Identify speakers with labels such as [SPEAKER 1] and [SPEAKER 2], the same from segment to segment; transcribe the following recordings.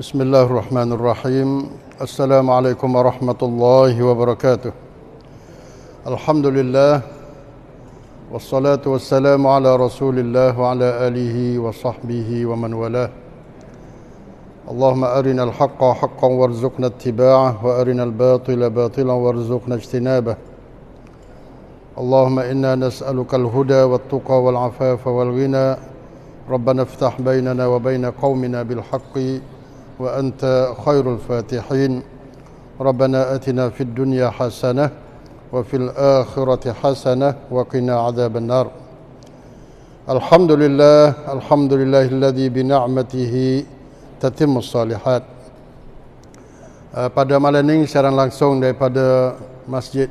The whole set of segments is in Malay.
[SPEAKER 1] بسم الله الرحمن الرحيم السلام عليكم ورحمة الله وبركاته الحمد لله والصلاة والسلام على رسول الله وعلى آله وصحبه ومن والاه اللهم أرنا الحق حقا وارزقنا اتباعه وأرنا الباطل باطلا وارزقنا اجتنابه اللهم إنا نسألك الهدى والتقى والعفاف والغنى ربنا افتح بيننا وبين قومنا بالحق وأنت خير الفاتحين ربنا أتنا في الدنيا حسنة وفي الآخرة حسنة وقنا عذاب النار الحمد لله الحمد لله الذي بنعمته تتم الصالحات pada malam ini siaran langsung daripada Masjid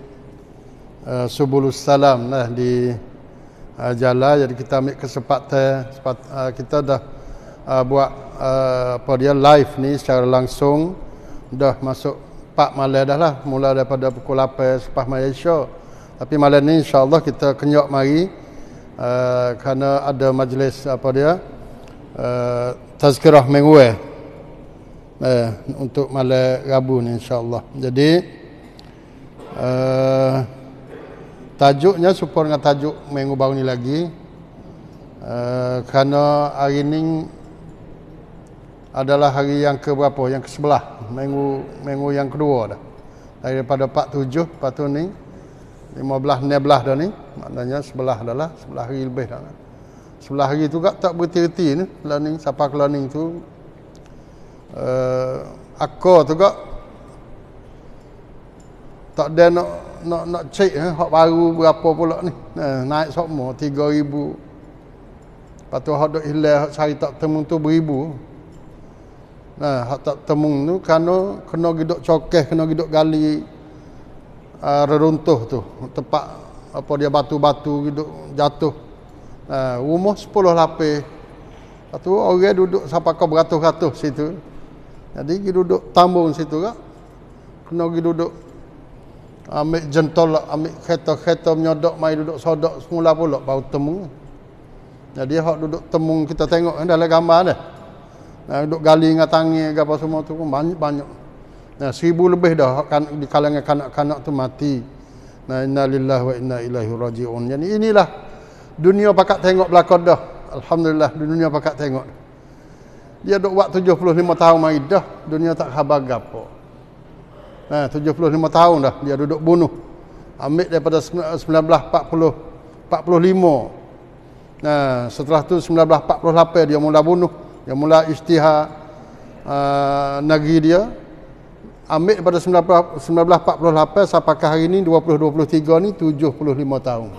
[SPEAKER 1] Subulus Salam lah di Jala jadi kita ambil kesempatan kita dah buat Eh, apa dia live ni secara langsung dah masuk Pak malam dah lah mula daripada pukul 8 sepas Malaysia tapi malam ni insyaAllah kita kenyok mari uh, kerana ada majlis apa dia uh, tazkirah mengwe uh, untuk malam Rabu ni insyaAllah jadi uh, tajuknya support dengan tajuk mengubah ni lagi uh, kerana hari ni adalah hari yang ke berapa yang ke sebelah minggu minggu yang kedua dah daripada 47 patut ni 15 neblah dah ni maknanya sebelah adalah sebelah hari lebih dah lah. sebelah hari tu gak tak berhenti-henti ni learning siapa learning tu uh, eh, aku tu gak tak ada nak nak nak cek eh, hak baru berapa pula ni eh, naik semua 3000 patut hak dok hilang hak cari tak temu tu beribu Nah, tak temung tu kerana kena giduk cokeh, kena giduk gali uh, reruntuh tu. Tempat apa dia batu-batu giduk jatuh. Uh, umur sepuluh lapis. Lepas tu orang duduk sampai kau beratus-ratus situ. Jadi pergi duduk tambung situ kak. Kena pergi duduk ambil jentol, ambil kereta-kereta menyodok, mai duduk sodok semula pula baru temung. Jadi hak duduk temung kita tengok eh, dalam gambar dia. Nah, eh, duk gali dengan tangi ke apa semua tu pun banyak-banyak. Nah, seribu lebih dah kan, di kalangan kanak-kanak tu mati. Nah, inna lillahi wa inna ilaihi raji'un. Jadi inilah dunia pakat tengok belakang dah. Alhamdulillah dunia pakat tengok. Dia duk buat 75 tahun mai dah, dunia tak khabar gapo. Nah, 75 tahun dah dia duduk bunuh. Ambil daripada 1940 45. Nah, setelah tu 1948 dia mula bunuh yang mula ijtihad uh, negeri dia ambil pada 1948 sampai hari ini 2023 ni 75 tahun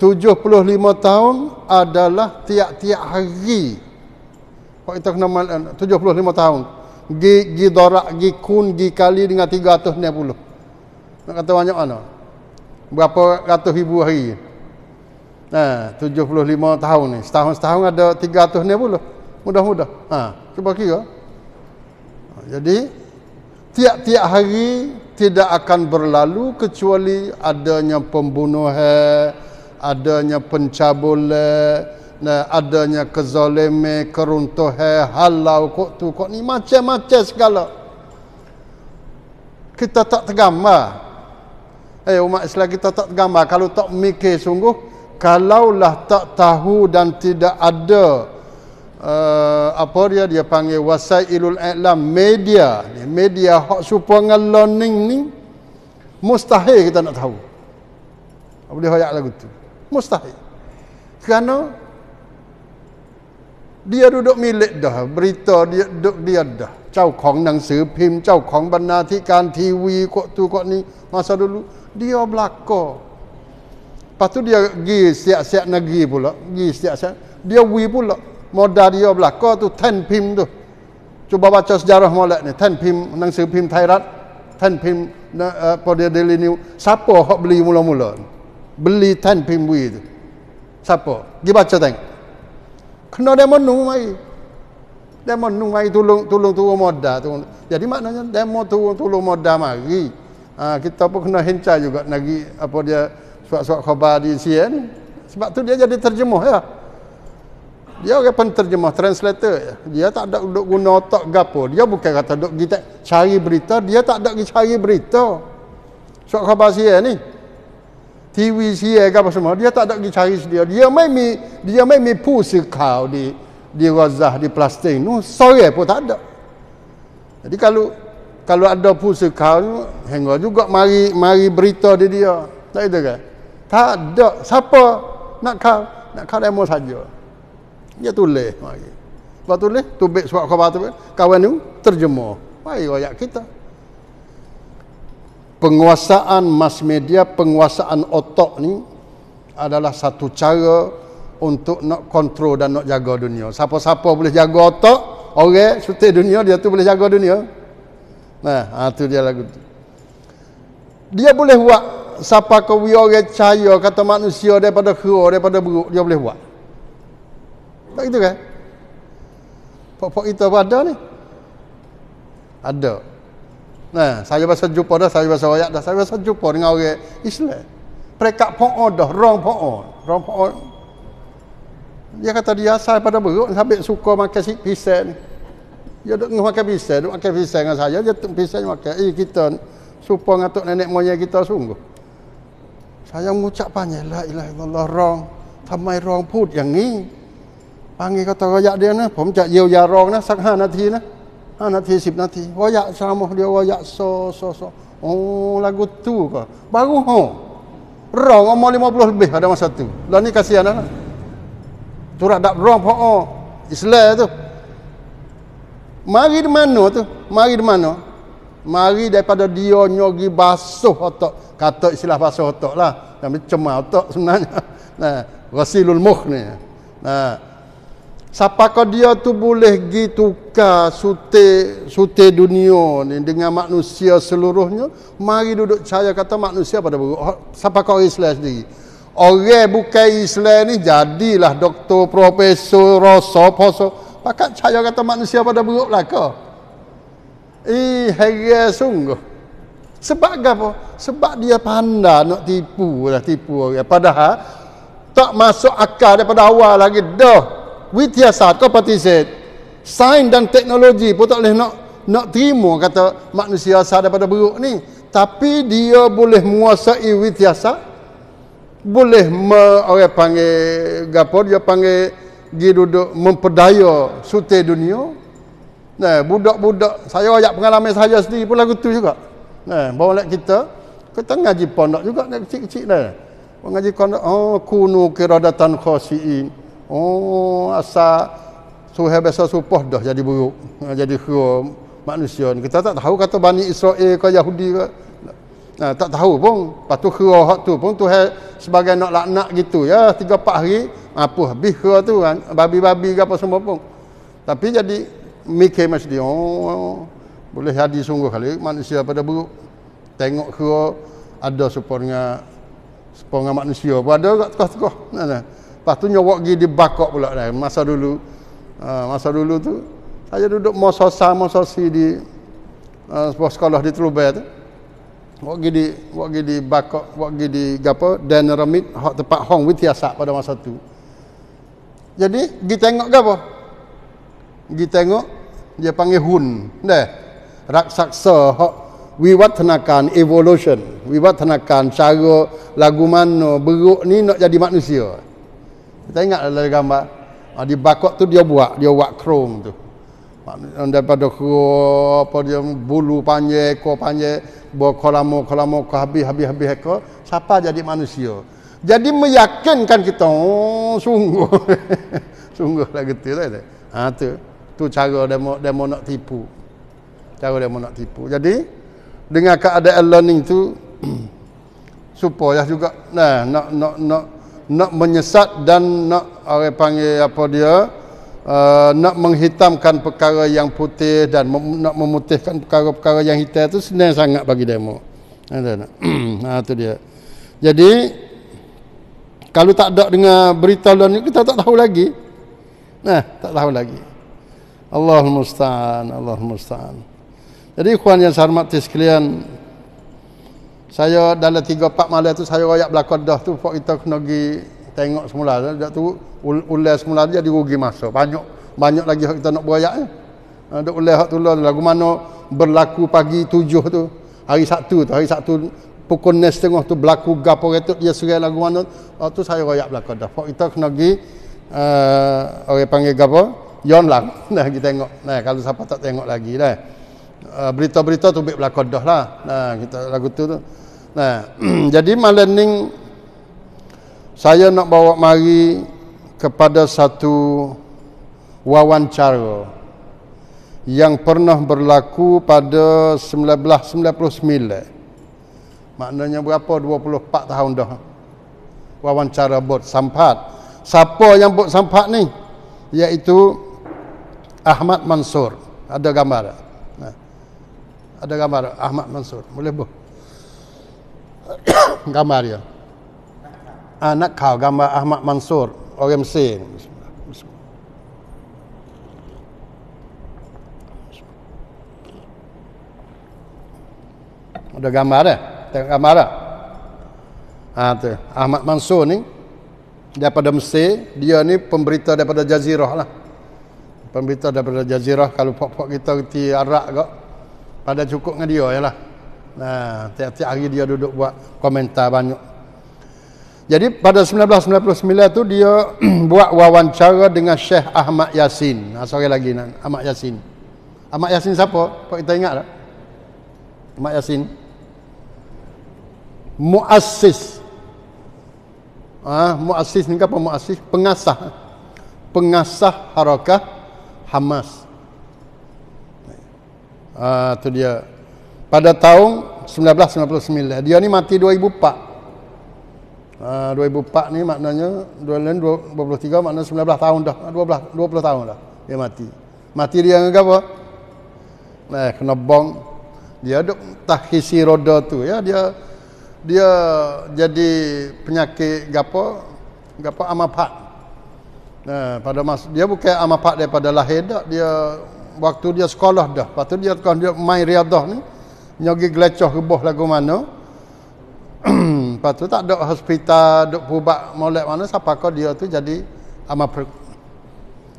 [SPEAKER 1] 75 tahun adalah tiap-tiap hari kita kena 75 eh, tahun gi gi dorak gi kun gi kali dengan 360 nak kata banyak mana berapa ratus ribu hari eh, 75 tahun ni setahun-setahun ada 300 ni pula mudah-mudah ha, cuba kira ha, jadi tiap-tiap hari tidak akan berlalu kecuali adanya pembunuhan adanya pencabulan dan adanya kezalimi keruntuhan halau kok tu kok ni macam-macam segala kita tak tergambar eh umat Islam kita tak tergambar kalau tak mikir sungguh kalaulah tak tahu dan tidak ada uh, apa dia dia panggil wasailul i'lam media ni media hak supaya learning ni mustahil kita nak tahu apa dia hayat lagu tu mustahil kerana dia duduk milik dah berita dia duduk dia dah dulu dia belakang Lepas tu dia pergi siap-siap negeri pula. Pergi siap-siap. Dia wui pula. Modal dia belakang tu. Ten pim tu. Cuba baca sejarah molek ni. Ten pim. Nang si pim Thailand. Ten pim. Apa eh, dia daily ni. Siapa yang beli mula-mula Beli ten pim wui tu. Siapa? Pergi baca tengok. Kena dia menung mai. Dia menung mai tulung tulung moda. Tulung. Jadi maknanya dia mau tulung tulung moda lagi. Ah, kita pun kena hincar juga. Nagi apa dia. Apa dia sebab-sebab khabar di sini sebab tu dia jadi terjemah. ya. dia orang terjemah, translator ya. dia tak ada duduk guna otak gapo dia bukan kata duduk kita cari berita dia tak ada pergi cari berita sebab khabar sini ni TV sini eh, semua dia tak ada pergi cari dia dia mai mi dia mai mi pusi kau di di wazah di plastik tu. sore pun tak ada jadi kalau kalau ada pusi kau hingga juga mari mari berita di dia tak itu kan tak ada siapa nak kau nak kau demo saja. Dia tulis mari. Lepas tulis, tubik surat khabar tu. Kawan ni terjemah. Mari ayat kita. Penguasaan mass media, penguasaan otak ni adalah satu cara untuk nak kontrol dan nak jaga dunia. Siapa-siapa boleh jaga otak, orang sutik dunia dia tu boleh jaga dunia. Nah, ha, tu dia lagu tu. Dia boleh buat siapa kau biar orang percaya kata manusia daripada kera daripada buruk dia boleh buat tak gitu kan pokok kita pun ada ni ada nah saya pasal jumpa dah saya pasal rakyat dah saya pasal jumpa dengan orang Islam mereka po'o dah wrong po'o wrong po'o dia kata dia asal pada buruk sambil suka makan si pisang ni dia duduk makan pisang duduk makan pisang dengan saya dia duduk pisang makan eh kita supaya ngatuk nenek moyang kita sungguh saya mengucap panjang la ilaha illallah rong tamai rong pud yang ni panggil kata kaya dia nah ผมจะ yeu ya rong nah sak 5 nanti nah 5 nanti 10 nanti wa ya samo dia wa ya so so so oh lagu tu ko baru ho rong umur 50 lebih ada masa tu lah ni kasihan lah turak dak rong ho Islam tu mari di mana tu mari di mana mari daripada dia nyogi basuh otak kata istilah basuh otak lah yang cema otak sebenarnya nah rasilul muh ni nah siapa kau dia tu boleh gi tukar sute sute dunia ni dengan manusia seluruhnya mari duduk saya kata manusia pada buruk siapa kau Islam sendiri orang bukan Islam ni jadilah doktor profesor rasa poso pakat saya kata manusia pada buruk lah kau Eh, hera sungguh. Sebab apa? Sebab dia pandai nak tipu lah, tipu orang. Padahal, tak masuk akal daripada awal lagi. Dah, witiasat, kau pati said. Sains dan teknologi pun tak boleh nak, nak terima, kata manusia asal daripada buruk ni. Tapi dia boleh menguasai witiasat. Boleh, me, orang panggil, apa dia panggil, dia duduk memperdaya sute dunia. Nah, budak-budak saya ayat pengalaman saya sendiri pun lagu tu juga. Nah, bawa lek kita ke tengah di pondok juga nak kecil-kecil dah. ngaji pondok oh kunu kiradatan khasiin. Oh asa suhe besa supah dah jadi buruk. Ha, jadi khum manusia Kita tak tahu kata Bani Israel ke Yahudi ke. Nah, tak tahu pun. Lepas tu hak tu pun tuhe sebagai nak laknak gitu ya. Tiga empat hari apa ha, habis khua tu kan. Babi-babi ke apa semua pun. Tapi jadi mikir macam dia oh, boleh jadi sungguh kali manusia pada buruk tengok ke ada supornya supornya manusia pun ada kat tukah-tukah nah, nah. lepas tu nyawak pergi dibakok pula dah masa dulu uh, masa dulu tu saya duduk masa masa si di uh, sebuah sekolah di Telubai tu Wak gidi wak gidi bakok wak gidi gapo dan remit hak tempat hong witiasak pada masa tu. Jadi gi tengok gapo? Gi tengok dia panggil hun deh raksasa hok wiwatanakan evolution wiwatanakan cara lagu mana beruk ni nak jadi manusia kita ingat ada gambar ah, di bakok tu dia buat dia buat chrome tu daripada kru apa dia bulu panjang ekor panjang buat kolamo kolamo ko habis habis habis ekor siapa jadi manusia jadi meyakinkan kita oh, sungguh sungguh lah gitu eh. lah ha, tu tu cara demo demo nak tipu cara demo nak tipu jadi dengan keadaan learning tu supaya juga nah nak nak nak nak menyesat dan nak orang panggil apa dia uh, nak menghitamkan perkara yang putih dan mem, nak memutihkan perkara-perkara yang hitam itu senang sangat bagi demo. Ada nak. ha tu dia. Jadi kalau tak ada dengan berita lain kita tak tahu lagi. Nah, tak tahu lagi. Allah musta'an, Allah musta'an. Jadi kawan yang saya hormati sekalian, saya dalam tiga pak malam tu saya royak belakang dah tu pok kita kena pergi tengok semula dah tu ulas semula dia rugi masa banyak banyak lagi kita nak berayak ya. Eh. Ha, ada ulas hak tu lah. lagu mana berlaku pagi tujuh tu hari Sabtu tu hari Sabtu pukul 9.30 tengah tu berlaku gapo itu dia serai lagu mana ha, tu saya royak belakang dah pok kita kena pergi uh, orang panggil gapo yon lah nah kita tengok nah kalau siapa tak tengok lagi dah eh, berita-berita tu baik berlakon dah lah nah kita lagu tu tu nah jadi malam saya nak bawa mari kepada satu wawancara yang pernah berlaku pada 1999 maknanya berapa 24 tahun dah wawancara bot sampat siapa yang bot sampat ni iaitu Ahmad Mansur. Ada gambar. Ada gambar Ahmad Mansur. Boleh bu? gambar dia. Anak ah, kau gambar Ahmad Mansur. Orang Mesir. Ada gambar dah. Tengok gambar dah. Ha, tu. Ahmad Mansur ni daripada Mesir dia ni pemberita daripada Jazirah lah pemberitahu daripada jazirah kalau pokok-pokok kita reti arak kok pada cukup dengan dia jelah nah tiap-tiap hari dia duduk buat komentar banyak jadi pada 1999 tu dia buat wawancara dengan Syekh Ahmad Yasin. Ah sorry lagi nak Ahmad Yasin. Ahmad Yasin siapa? Pak kita ingat tak? Ahmad Yasin. Muassis. Ah, ha, muassis ni apa muassis? Pengasah. Pengasah harakah Hamas. Ah uh, tu dia pada tahun 1999. Dia ni mati 2004. Ah uh, 2004 ni maknanya 2023 23 maknanya 19 tahun dah. 12 ah, 20 tahun dah dia mati. Mati dia dengan apa? Eh kena bong Dia dok takhisi roda tu ya dia dia jadi penyakit gapo gapo amapak Eh, pada masa dia bukan amat pak daripada lahir dah. Dia waktu dia sekolah dah. Lepas tu dia kan dia main riadah ni. Nyogi gelecoh rebah lagu mana. Lepas tak ada hospital, dok pubak molek mana siapa kau dia tu jadi amat per...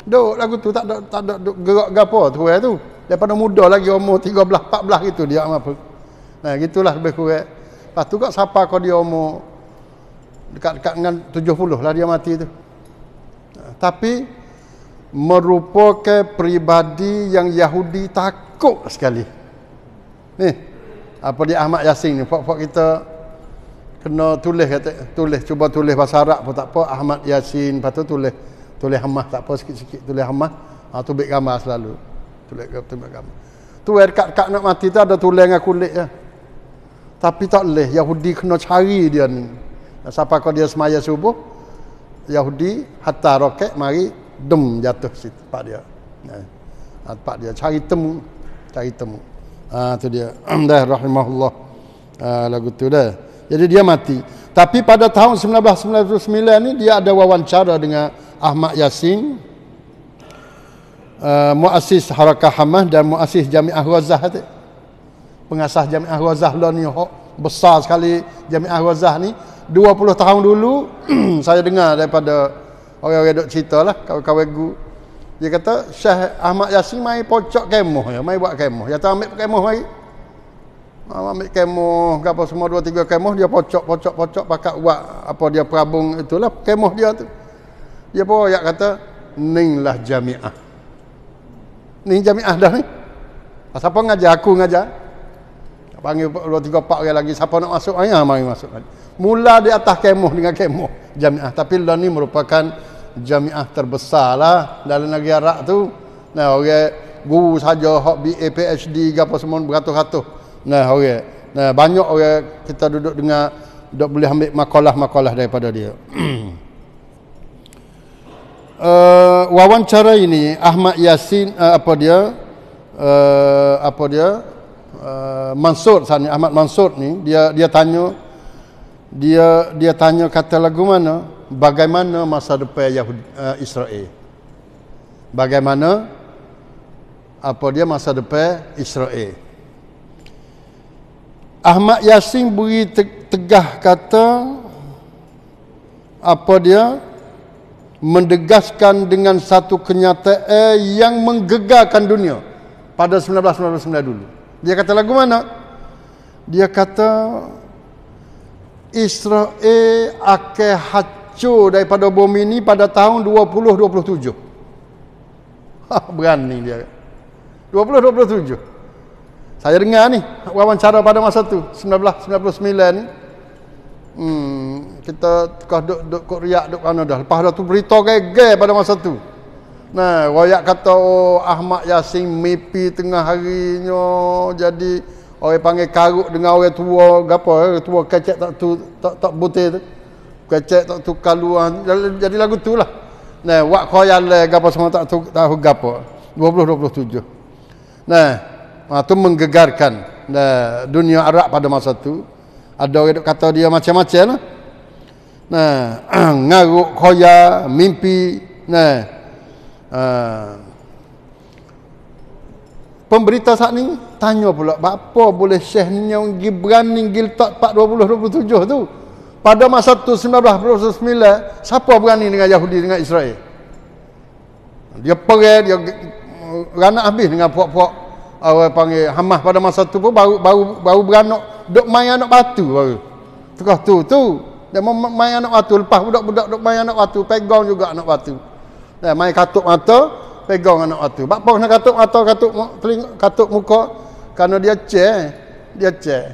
[SPEAKER 1] Dok lagu tu tak ada tak ada dok gerak gapo tu eh tu. Daripada muda lagi umur 13 14 gitu dia amat per... Nah gitulah lebih kurang. Lepas tu siapa kau dia umur dekat-dekat dengan 70 lah dia mati tu tapi merupakan pribadi yang Yahudi takut sekali. Ni. Apa dia Ahmad Yasin ni? Pak-pak kita kena tulis kata tulis cuba tulis bahasa Arab pun tak apa Ahmad Yasin patut tulis tulis Ahmad tak apa sikit-sikit tulis Ahmad. Ha tu baik gambar selalu. Tulis gambar tulis gambar. Tu erkat kak nak mati tu ada tulis dengan kulit ya. Tapi tak boleh Yahudi kena cari dia ni. Siapa kau dia semaya subuh? Yahudi hatta roket mari dem jatuh situ pak dia. Ya. Ha, pak dia cari temu, cari temu. Ha, tu dia. alhamdulillah, rahimahullah. Ha, lagu tu dah. Jadi dia mati. Tapi pada tahun 1999 ni dia ada wawancara dengan Ahmad Yasin uh, eh, muasis Harakah Hamah dan muasis Jami'ah Ghazah tu. Pengasas Jami'ah Ghazah lah ni besar sekali Jami'ah Ghazah ni 20 tahun dulu saya dengar daripada orang-orang dok cerita lah kawan-kawan gu dia kata Syekh Ahmad Yasin mai pocok kemoh ya mai buat kemoh Ya tahu ambil kemoh mai ah, ambil kemoh apa semua dua tiga kemoh dia pocok pocok pocok pakak buat apa dia perabung itulah kemoh dia tu dia pun ayat kata ning lah jami'ah ning jami'ah dah ni ah, Apa ngajar aku ngajar panggil dua tiga empat orang lagi siapa nak masuk ayah ya, mari masuk lagi Mula di atas kemoh dengan kemoh jamiah. Tapi lah ni merupakan jamiah terbesar lah dalam negeri Arab tu. Nah, okay. Guru saja hak BA, PhD, apa semua beratus-ratus. Nah, okay. nah, banyak orang okay. kita duduk dengan duduk boleh ambil makalah-makalah daripada dia. uh, wawancara ini Ahmad Yasin uh, apa dia uh, apa dia uh, Mansur sana Ahmad Mansur ni dia dia tanya dia dia tanya kata lagu mana bagaimana masa depan Yahudi uh, Israel bagaimana apa dia masa depan Israel Ahmad Yasin beri tegah kata apa dia mendegaskan dengan satu kenyataan yang menggegarkan dunia pada 1999 dulu dia kata lagu mana dia kata Israel akan hancur daripada bumi ini pada tahun 2027. Ha, berani dia. 2027. Saya dengar ni wawancara pada masa tu 1999 ni. Hmm, kita tukar duk duk kok riak duk kana dah. Lepas dah tu berita gegel pada masa tu. Nah, royak kata oh, Ahmad Yasin mimpi tengah harinya jadi orang panggil karuk dengan orang tua gapo eh? tua kecek tak tu tak tak butir tu kecek tak tu kaluan jadi lagu tu lah nah wak khoyal le gapo semua tak tu tahu gapo 2027 nah waktu ah, tu menggegarkan nah, dunia Arab pada masa tu. Ada orang kata dia macam-macam lah. Nah, ngaruk, khoya, mimpi. Nah, uh, Pemberita saat ni tanya pula, apa boleh Syekh ni yang pergi berani gil tak 420-27 tu? Pada masa tu 1929, siapa berani dengan Yahudi, dengan Israel? Dia perai, dia ranak habis dengan puak-puak orang panggil Hamas pada masa tu pun baru baru baru beranak duk main anak batu baru. Tukah tu tu. Dia main anak batu lepas budak-budak dok main anak batu pegang juga anak batu. Dia main katuk mata, pegang anak waktu. Bapa nak katuk mata, katuk teling, katuk muka kerana dia cek, dia cek.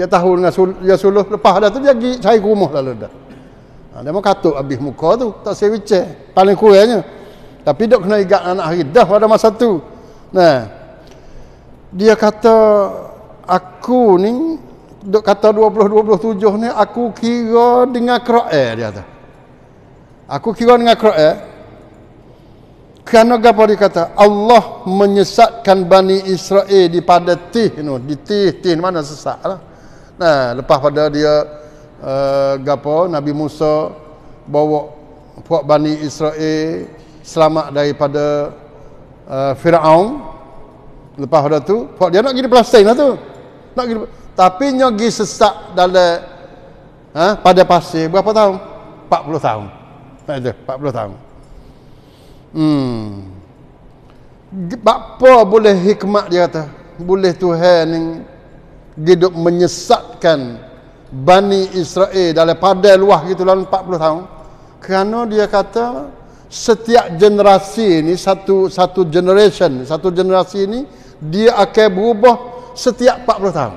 [SPEAKER 1] Dia tahu dengan sul, dia suluh lepas dah tu dia pergi cari rumah lalu dah. Ha, dia mau katuk habis muka tu, tak sewi cek. Paling kurangnya. Tapi dok kena igat anak hari dah pada masa tu. Nah. Dia kata aku ni dok kata 2027 ni aku kira dengan Quran dia tu. Aku kira dengan Quran. Kerana apa dia kata? Allah menyesatkan Bani Israel di pada tih tu. Di tih, tih mana sesat lah. Nah, lepas pada dia, uh, gapo Nabi Musa bawa puak Bani Israel selamat daripada uh, Fir'aun. Lepas pada tu, puak dia nak pergi di Palestine lah tu. Nak pergi, tapi nyogi sesat dalam ha, pada pasir berapa tahun? 40 tahun. Tak ada, 40 tahun. Hmm. Apa boleh hikmat dia kata? Boleh Tuhan ni duduk menyesatkan Bani Israel dalam padai luah gitu dalam 40 tahun. Kerana dia kata setiap generasi ini satu satu generation satu generasi ini dia akan berubah setiap 40 tahun.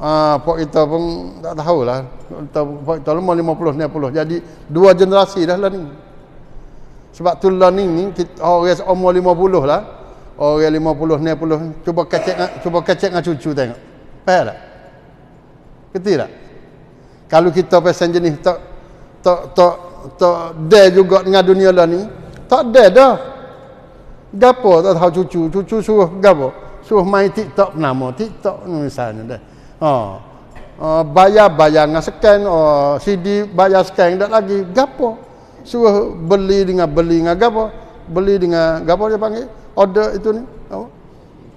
[SPEAKER 1] Ah, pok kita pun tak tahulah. Kita pak kita lima puluh ni puluh. Jadi dua generasi dah lah ni. Sebab tu learning ni orang umur puluh lah. Orang 50 puluh, cuba kacak cuba kacak dengan cucu tengok. Faham tak? Ketik tak? Kalau kita pasal jenis tak tak tak tak ada juga dengan dunia lah ni. Tak ada dah. Gapo tak tahu cucu, cucu suruh gapo? Suruh main TikTok nama TikTok misalnya dah. Ha. Oh. Uh, bayar bayar ngasken oh, CD oh, bayar scan tak lagi gapo? suruh beli dengan beli dengan gapo beli dengan gapo dia panggil order itu ni apa oh.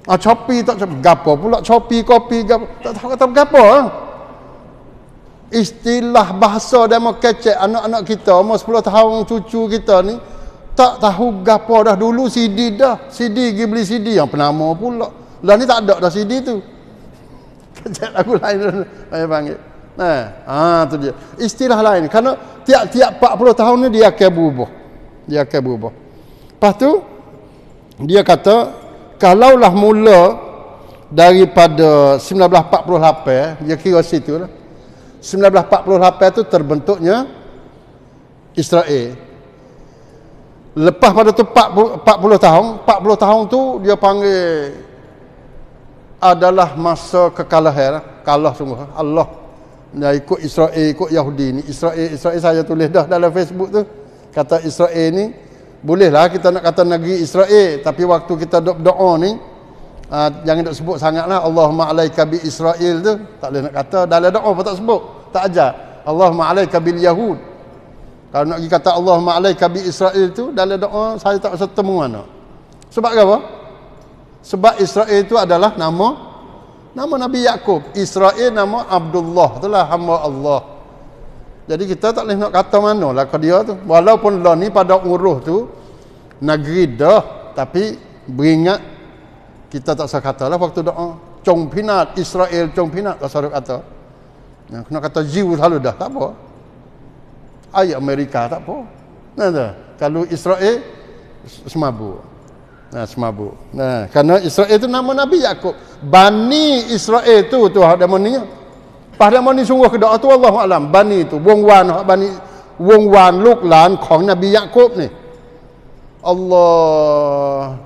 [SPEAKER 1] ah copy tak copy gapo pula copy kopi gapo tak tahu kata gapo eh? istilah bahasa demo kecek anak-anak kita umur 10 tahun cucu kita ni tak tahu gapo dah dulu CD dah CD pergi beli CD yang penama pula lah ni tak ada dah CD tu kecek aku lain saya panggil nah eh, ah tu dia istilah lain kerana tiap-tiap 40 tahun ni dia akan berubah. Dia akan berubah. Lepas tu dia kata kalaulah mula daripada 1948 dia kira situ lah. 1948 tu terbentuknya Israel. Lepas pada tu 40, 40 tahun, 40 tahun tu dia panggil adalah masa kekalahan, lah. kalah sungguh. Allah Nah ikut Israel, ikut Yahudi ni. Israel, Israel saya tulis dah dalam Facebook tu. Kata Israel ni, bolehlah kita nak kata negeri Israel. Tapi waktu kita do doa ni, aa, ah, jangan nak sebut sangatlah Allahumma alaika bi Israel tu. Tak boleh nak kata. Dalam doa pun tak sebut. Tak ajar. Allahumma alaika bil Yahud. Kalau nak kata Allahumma alaika bi Israel tu, dalam doa saya tak bersama temu mana. Sebab apa? Sebab Israel itu adalah nama nama Nabi Yakub, Israel nama Abdullah itulah hamba Allah jadi kita tak boleh nak kata mana lah kalau dia tu walaupun lah ni pada uruh tu negeri dah tapi beringat kita tak usah kata lah waktu doa cong pinat Israel cong pinat tak usah kata nak kena kata jiw selalu dah tak apa ayat Amerika tak apa nah, kalau Israel semabuk Nah, ha, semabuk. Nah, ha, karena Israel itu nama Nabi Yakub. Bani Israel itu tu hak demoninya. Pah demoni sungguh ke doa tu Allahu alam. Bani itu wong wan hak bani wong wan lu lan kong Nabi Yakub ni. Allah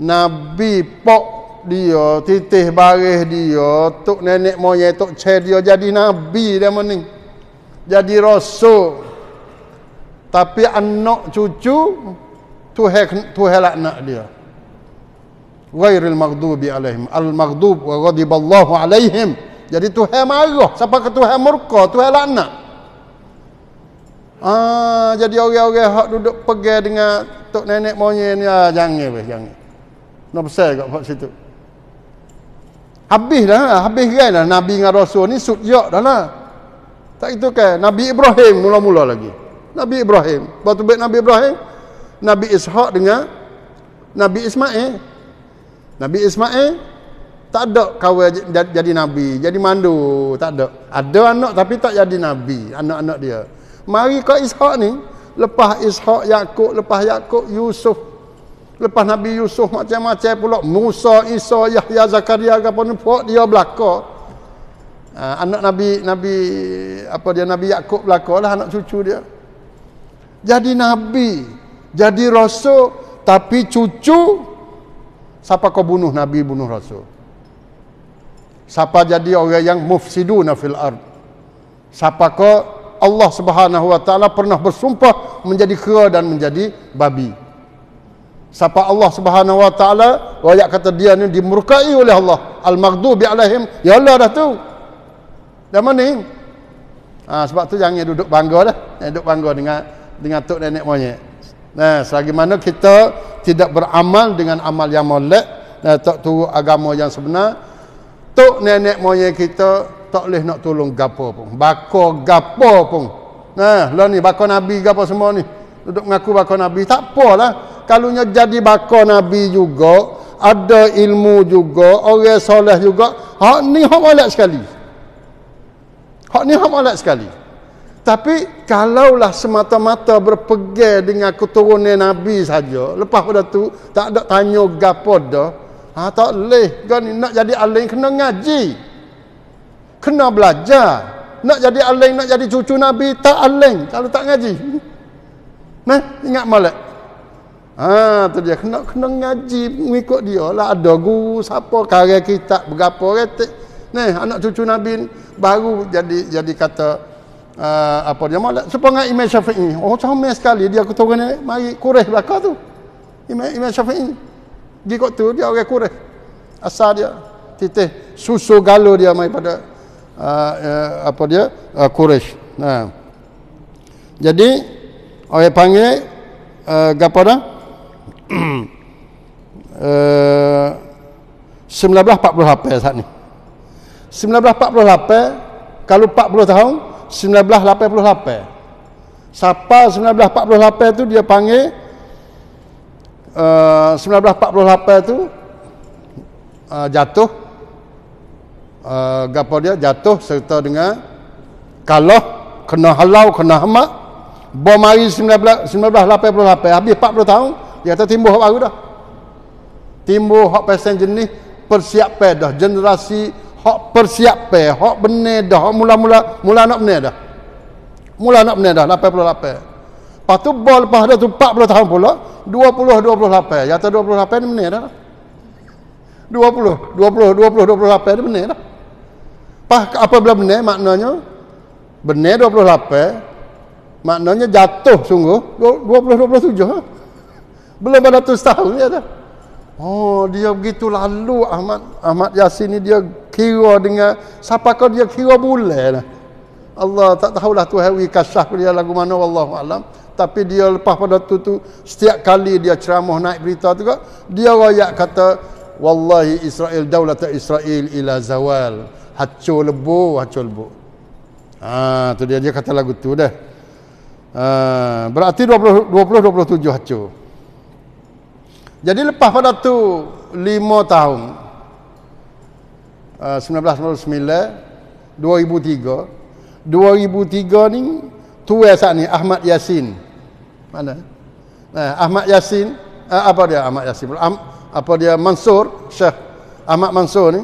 [SPEAKER 1] Nabi pok dia titih baris dia tok nenek moyang tok cer dia jadi nabi demon ni. Jadi rasul. Tapi anak cucu Tuhan Tuhan anak dia. Ghair al-maghdubi alaihim. Al-maghdub wa ghadib Allah alaihim. Jadi Tuhan marah, siapa ke Tuhan murka, Tuhan lana. Ah, jadi orang-orang hak duduk pergi dengan tok nenek moyang ah, ya, jangan weh, jangan. Nak besar kat pak situ. Habis dah, habis gain dah nabi dengan rasul ni sujud dah lah. Tak itu ke kan, Nabi Ibrahim mula-mula lagi. Nabi Ibrahim, batu baik Nabi Ibrahim, Nabi Ishaq dengan Nabi Ismail. Nabi Ismail tak ada kawan jadi nabi, jadi mandu, tak ada. Ada anak tapi tak jadi nabi, anak-anak dia. Mari kau Ishaq ni, lepas Ishaq Yakub, lepas Yakub Yusuf. Lepas Nabi Yusuf macam-macam pula Musa, Isa, Yahya, Zakaria apa ni pok dia belaka. Ha, anak Nabi Nabi apa dia Nabi Yakub belakalah anak cucu dia. Jadi nabi jadi rasul tapi cucu siapa kau bunuh nabi bunuh rasul siapa jadi orang yang mufsidu nafil ard siapa kau Allah Subhanahu wa taala pernah bersumpah menjadi kera dan menjadi babi siapa Allah Subhanahu wa taala wayak kata dia ni dimurkai oleh Allah al maghdubi alaihim ya Allah dah tu dah mana ni ha, sebab tu jangan duduk bangga dah duduk bangga dengan dengan tok nenek moyang Nah, selagi mana kita tidak beramal dengan amal yang molek, nah, tak tahu agama yang sebenar, tok nenek moyang kita tak boleh nak tolong gapo pun. Bako gapo pun. Nah, lah ni bako nabi gapo semua ni. Duduk mengaku bako nabi tak apalah. Kalunya jadi bako nabi juga, ada ilmu juga, orang soleh juga, hak ni hak molek sekali. Hak ni hak molek sekali. Tapi kalaulah semata-mata berpegang dengan keturunan Nabi saja, lepas pada tu tak ada tanya gapo dah. Ha, tak leh kan nak jadi alim kena ngaji. Kena belajar. Nak jadi alim, nak jadi cucu Nabi tak alim kalau tak ngaji. Hmm? Nah, ingat malak. Ha, ah, tu dia kena kena ngaji mengikut dia lah ada guru siapa karya kitab berapa retik. Nah, anak cucu Nabi baru jadi jadi kata uh, apa dia malah sepanjang Imam Syafi'i oh sama sekali dia kata orang ni mari kureh belaka tu Imam Imam Syafi'i dia kot tu dia orang kureh asal dia titih susu galo dia mai pada uh, uh, apa dia uh, ah, kureh nah jadi orang panggil uh, gapo dah eh, uh, 1948 saat ni 1948 kalau 40 tahun 1988. Sapa 1948 tu dia panggil eh, uh, 1948 tu uh, jatuh uh, gapo dia jatuh serta dengan kalau kena halau kena hamak bom hari 19, 1988 habis 40 tahun dia kata timbul hak baru dah timbul hak pasien jenis persiapan dah generasi hok persiap pe hok benar dah hok mula-mula mula nak benar dah mula nak benar dah 88 lepas tu bol lepas dah tu 40 tahun pula 20 28 ya tu 28 ni benar dah 20 20 20 28 ni benar dah pas apa belum benar maknanya benar 28 maknanya jatuh sungguh 20 27 ha? belum ada tu tahun ya dah oh dia begitu lalu Ahmad Ahmad Yasin ni dia kira dengan siapa kau dia kira boleh lah. Allah tak tahulah tu hawi kasah dia lagu mana wallahu alam tapi dia lepas pada tu tu setiap kali dia ceramah naik berita tu dia royak kata wallahi Israel daulat Israel ila zawal hacu lebu hacu lebu ha tu dia dia kata lagu tu dah ha, berarti 20 20 27 hacu jadi lepas pada tu 5 tahun uh, 1999 2003 2003 ni tua saat ni Ahmad Yasin mana nah, eh, Ahmad Yasin uh, apa dia Ahmad Yasin Am, apa dia Mansur Syekh Ahmad Mansur ni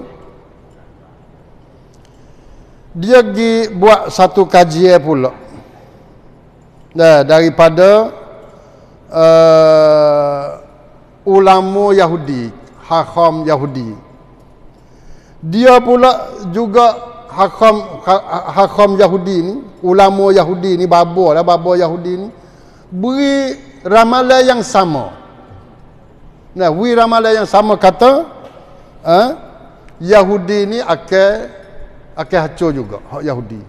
[SPEAKER 1] dia pergi buat satu kajian pula nah, eh, daripada uh, ulama Yahudi Hakam Yahudi dia pula juga hakam ha, hakam Yahudi ni ulama Yahudi ni babo lah babo Yahudi ni beri ramalan yang sama nah wi ramalan yang sama kata eh, Yahudi ni akan akan hancur juga hak Yahudi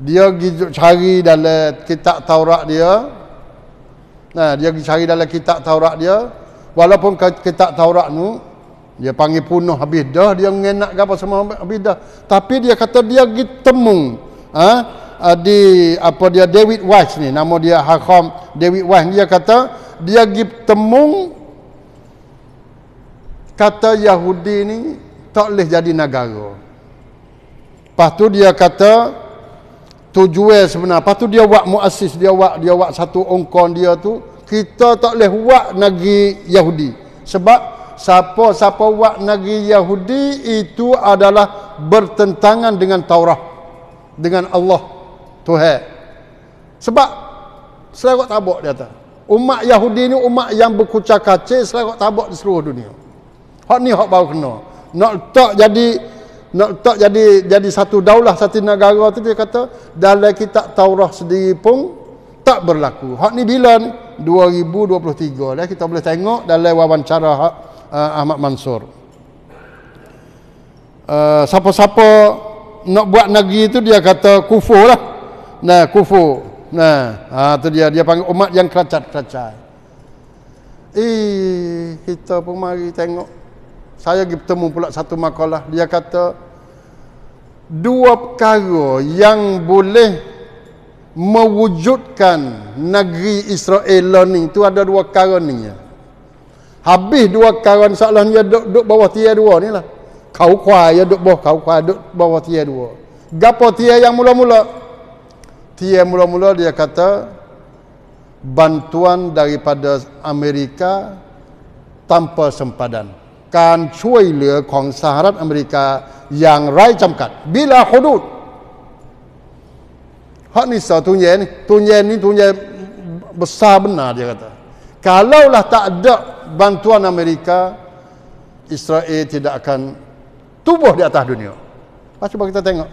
[SPEAKER 1] dia pergi cari dalam kitab Taurat dia nah dia pergi cari dalam kitab Taurat dia walaupun kitab Taurat ni dia panggil punuh habis dah dia ngenak apa sama habis dah. Tapi dia kata dia pergi temung ha? Ah, di apa dia David Wise ni nama dia Hakam David Wise dia kata dia pergi temung kata Yahudi ni tak boleh jadi negara. Lepas tu dia kata tujuan sebenarnya. Lepas tu dia buat muassis, dia buat dia buat satu ongkon dia tu kita tak boleh buat negeri Yahudi sebab siapa-siapa wak negeri Yahudi itu adalah bertentangan dengan Taurat dengan Allah Tuhan sebab selarut tabak dia kata umat Yahudi ni umat yang berkucak kacir selarut tabak di seluruh dunia hak ni hak baru kena nak tak jadi nak tak jadi jadi satu daulah satu negara tu dia kata dalam kitab Taurat sendiri pun tak berlaku hak ni bila ni 2023 lah kita boleh tengok dalam wawancara hak uh, Ahmad Mansur. Eh, siapa-siapa uh, nak buat negeri itu dia kata kufur lah. Nah kufur. Nah, ha, tu dia dia panggil umat yang kelacat kelacat. Eh, kita pun mari tengok. Saya pergi bertemu pula satu makalah. Dia kata, dua perkara yang boleh mewujudkan negeri Israel learning tu ada dua perkara ni. Habis dua karan salah dia duduk, duduk bawah tiar dua ni lah. Kau kuai dia ya duduk bawah kau kuai duduk bawah tiar dua. Gapo tiar yang mula-mula? Tiar mula-mula dia kata bantuan daripada Amerika tanpa sempadan. Kan cuai lea kong Saharat Amerika yang rai jamkat. Bila hudud. Hak ni sa tu ni. Tu ni ni tu besar benar dia kata. Kalaulah tak ada bantuan Amerika Israel tidak akan tubuh di atas dunia ha, cuba kita tengok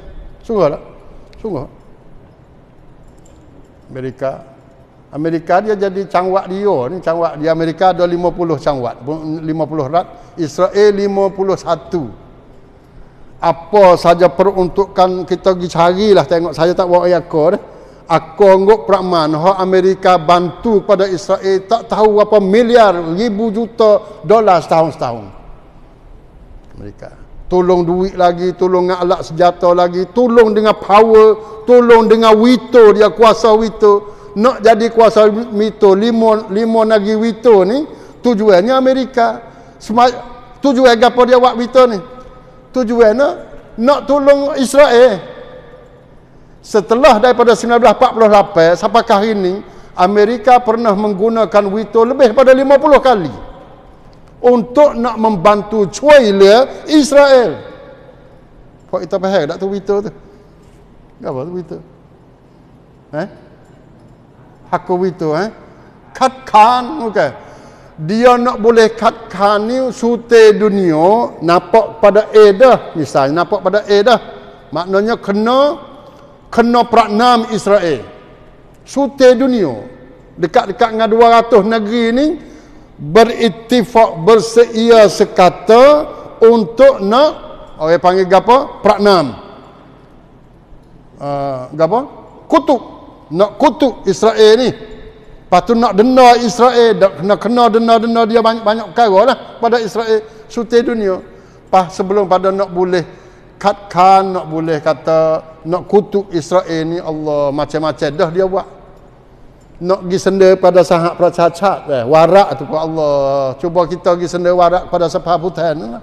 [SPEAKER 1] sungguh tak? sungguh Amerika Amerika dia jadi cangwak dia ni cangwak di Amerika ada 50 cangwak 50 rat Israel 51 apa saja peruntukan kita pergi carilah tengok saya tak buat ayah dah aku anggap prakman ha Amerika bantu pada Israel tak tahu apa miliar ribu juta dolar setahun-setahun Amerika tolong duit lagi tolong dengan alat senjata lagi tolong dengan power tolong dengan wito dia kuasa wito nak jadi kuasa wito lima lima lagi wito ni tujuannya Amerika Tujuannya apa dia buat wito ni tujuannya nak tolong Israel setelah daripada 1948 sampai ke hari ini Amerika pernah menggunakan WITO lebih pada 50 kali untuk nak membantu cuailia Israel Pak kita faham tak tu WITO tu apa tu WITO eh Hakku WITO eh katkan okay. dia nak boleh katkan ni sute dunia nampak pada A dah misalnya nampak pada A dah maknanya kena kena praknam Israel sute dunia dekat-dekat dengan 200 negeri ni beriktifak bersedia sekata untuk nak orang panggil apa praknam uh, ah, apa kutuk nak kutuk Israel ni lepas tu nak denda Israel nak kena, kena denda-denda dia banyak-banyak perkara lah pada Israel sute dunia pas sebelum pada nak boleh katkan nak boleh kata nak kutuk Israel ni Allah macam-macam dah dia buat nak pergi senda pada sahak percacat eh. warak tu kat Allah cuba kita pergi senda warak pada sepah putan lah.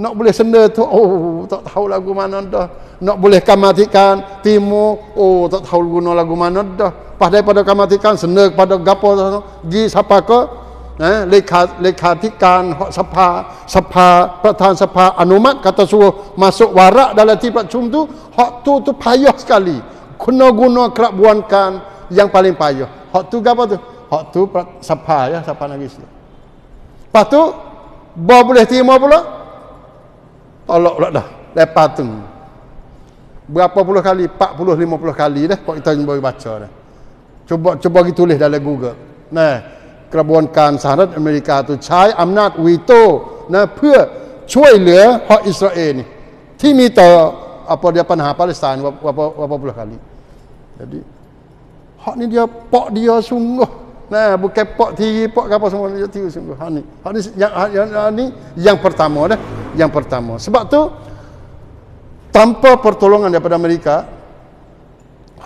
[SPEAKER 1] nak boleh senda tu oh tak tahu lagu mana dah nak boleh kamatikan timur oh tak tahu lagu mana dah pada pada kamatikan senda pada gapo tu gi ke นะเลขาเลขาธิการสภาสภาประธานสภาอนุมัติกตสูมาสุวาระดลที่ประชุมตุหอตุตุพายอ eh, sekali kuno guno kerabuankan yang paling payo hak tu tu hak sapa ya sapa nangis tu tu boleh terima pula tolak dah lepas berapa puluh kali 40 50 kali dah kita boleh baca dah cuba cuba kita tulis dalam google nah กระบวนการสหรัฐอเมริกาตัวใช้อำนาจวีโต้นะเพื่อช่วยเหลือเพราะอิสราเอลนี่ที่มีต่ออพยพียปัญหาปาเลสไตน์ว่าว่าว่พประการนี้แต่ดิฮอนี่เดียวปอะเดียวสุงก็นะบุกแกเปอะที่ปอกกับปะสมรที่สุงก็ฮอนี่ฮอนี่ยังฮันนี่ยังพัฒนามอนะยยังเพัฒนามอสบับตัว tanpa p e r t o l o น g a n daripada Amerika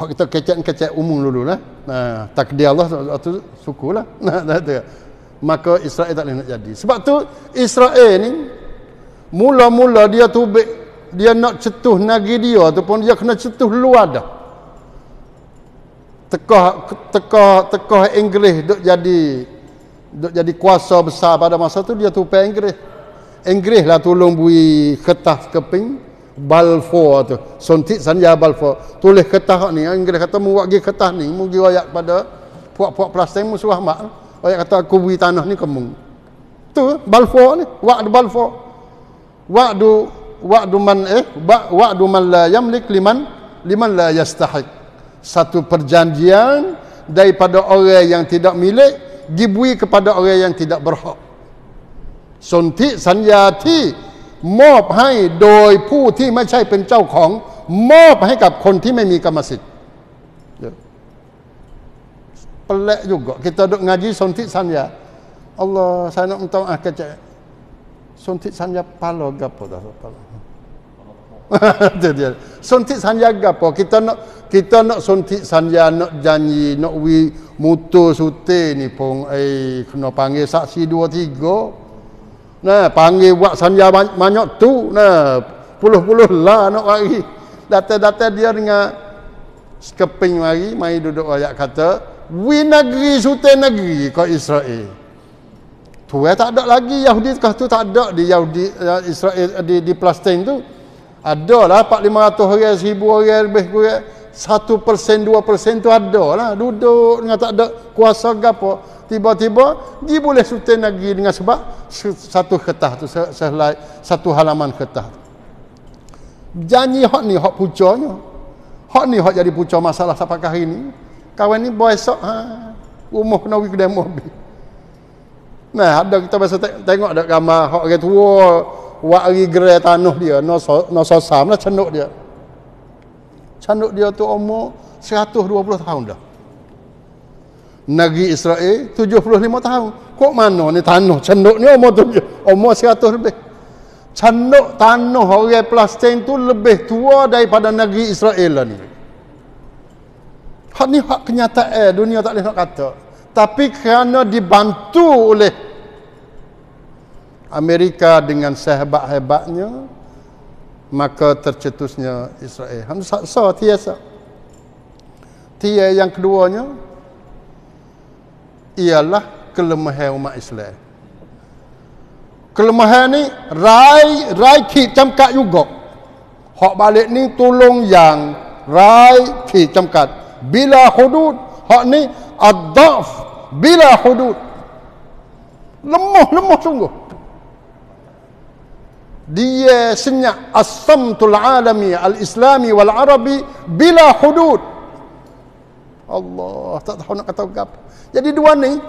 [SPEAKER 1] Hak kita kecat-kecat umum dulu lah. Nah, takdir Allah tu sukulah. Nah, Maka Israel tak boleh nak jadi. Sebab tu Israel ni mula-mula dia tu dia nak cetuh nagi dia ataupun pun dia kena cetuh luar dah. Tekah tekah tekah Inggeris duk jadi duk jadi kuasa besar pada masa tu dia tu pe Inggeris. Inggeris lah tolong bui kertas keping Balfour tu suntik sanja Balfour tulis kertas ni yang dia kata mu buat kertas ni mu gigi ayat pada puak-puak plastik mu suruh mak ayat kata aku beri tanah ni kamu tu Balfour ni wa'd Balfour wa'du wa'du man eh wa'du man la yamlik liman liman la yastahiq satu perjanjian daripada orang yang tidak milik dibui kepada orang yang tidak berhak suntik sanja ti มอบให้โดยผู้ที่ไม่ใช่เป็นเจ้าของ มอบให้กับคนที่ไม่มีกรรมสิทธิ์เปรอะยุ่งก็เกตดงาจีสนทิสัญญาอัลลอฮ์ใช้นต้องอาเกจสนทิสัญญาพาลกับปอดาลลเดี๋ยวสนทิสัญญากับปอกิดตนกิดตนสนทิสัญญาโนจันยีโนวีมุตุสุเตนิพงไอโนปังเอสักสีดัวที่โก Nah, panggil buat sanja banyak tu. Nah, puluh-puluh lah nak lagi Data-data dia dengan sekeping lagi mai duduk rakyat kata, we negeri sute negeri kau Israel. Tu ya, tak ada lagi Yahudi kah tu tak ada di Yahudi ya, Israel di di Palestin tu. Adalah 4500 orang 1000 orang lebih kurang 1% 2% tu ada lah duduk dengan tak ada kuasa gapo tiba-tiba dia boleh sustain lagi dengan sebab satu kertas tu sehelai satu halaman kertas tu. janji hak ni hak pucanya hak ni hak jadi pucuk masalah sampai hari ni kawan ni boy esok ha rumah kena pergi demo nah ada kita biasa te- tengok dak gambar hak orang tua buat hari gerai tanah dia no so, no so sam lah cenduk dia cenduk dia tu umur 120 tahun dah negeri Israel 75 tahun. Kok mana ni tanah cenduk ni umur tu umur 100 lebih. Cenduk tanah orang Palestin tu lebih tua daripada negeri Israel lah ni. Hak ni hak kenyataan eh, dunia tak boleh nak kata. Tapi kerana dibantu oleh Amerika dengan sehebat-hebatnya maka tercetusnya Israel. Hamsa sa tiasa. Tia yang keduanya ialah kelemahan umat Islam kelemahan ni rai rai ki camkat juga hak balik ni tolong yang rai ki camkat bila hudud hak ni adaf bila hudud lemah lemah sungguh dia senyap asam tul alami al islami wal arabi bila hudud Allah tak tahu nak kata apa jadi dua ni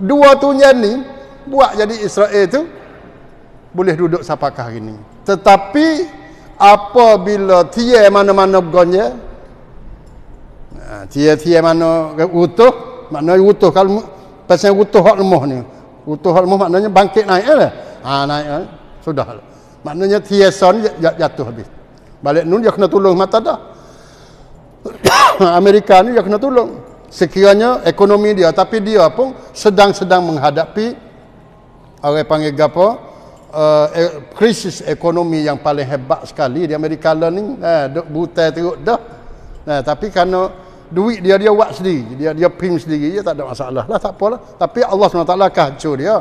[SPEAKER 1] dua tunjian ni buat jadi Israel tu boleh duduk sapakah hari ni tetapi apabila tia mana-mana begonya ha, tia-tia mana utuh maknanya utuh kalau pasal utuh hak lemah ni utuh hak lemah maknanya bangkit naik lah ha, naik ha, lah sudah maknanya tia son jatuh habis balik nun dia kena tolong mata dah Ha, Amerika ni dia kena tolong sekiranya ekonomi dia tapi dia pun sedang-sedang menghadapi orang panggil apa uh, krisis ekonomi yang paling hebat sekali di Amerika lah ni eh, duk butai teruk dah eh, tapi kerana duit dia dia buat sendiri dia dia pin sendiri dia tak ada masalah lah tak apalah tapi Allah SWT lah kacau dia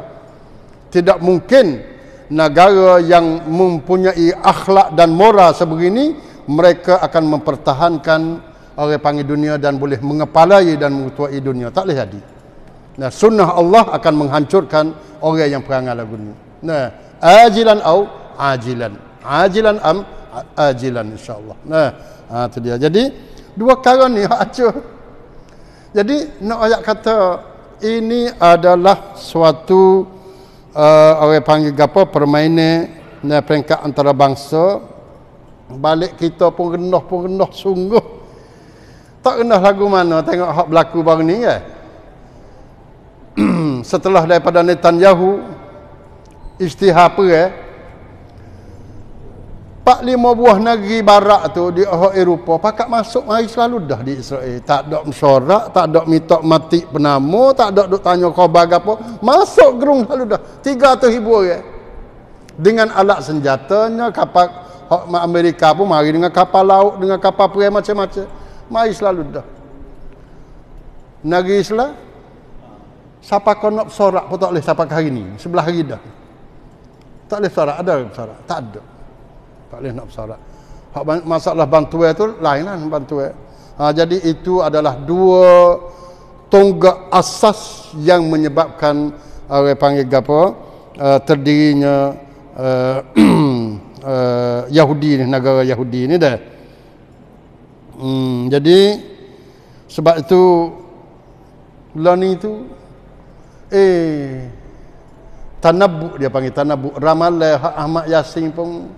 [SPEAKER 1] tidak mungkin negara yang mempunyai akhlak dan moral sebegini mereka akan mempertahankan orang panggil dunia dan boleh mengepalai dan mengutuai dunia tak boleh jadi nah sunnah Allah akan menghancurkan orang yang perangai lagu ni nah ajilan au ajilan ajilan am ajilan insyaallah nah ha tu dia jadi dua perkara ni acuh jadi nak ayat kata ini adalah suatu uh, orang panggil apa permainan nah peringkat antarabangsa balik kita pun rendah pun rendah sungguh tak rendah lagu mana tengok hak berlaku baru ni kan. Setelah daripada Netanyahu istihar apa eh? Pak lima buah negeri barat tu di Ahok Eropa pakat masuk mari selalu dah di Israel. Tak ada mesyuarat, tak ada minta mati penama, tak ada duk tanya khabar apa. Masuk gerung selalu dah. 300 ribu orang. Eh? Dengan alat senjatanya kapal Amerika pun mari dengan kapal laut, dengan kapal perang macam-macam mai selalu dah negeri Islam siapa kau nak sorak pun tak boleh siapa hari ni sebelah hari dah tak boleh sorak ada sorak tak ada tak boleh nak sorak masalah bantuan tu lain lah bantuan. Ha, jadi itu adalah dua tonggak asas yang menyebabkan eh, orang uh, panggil apa uh, terdirinya uh, uh, Yahudi ni negara Yahudi ni dah. Hmm, jadi sebab itu Lani itu eh tanabuk dia panggil tanabuk ramalan Ahmad Yasin pun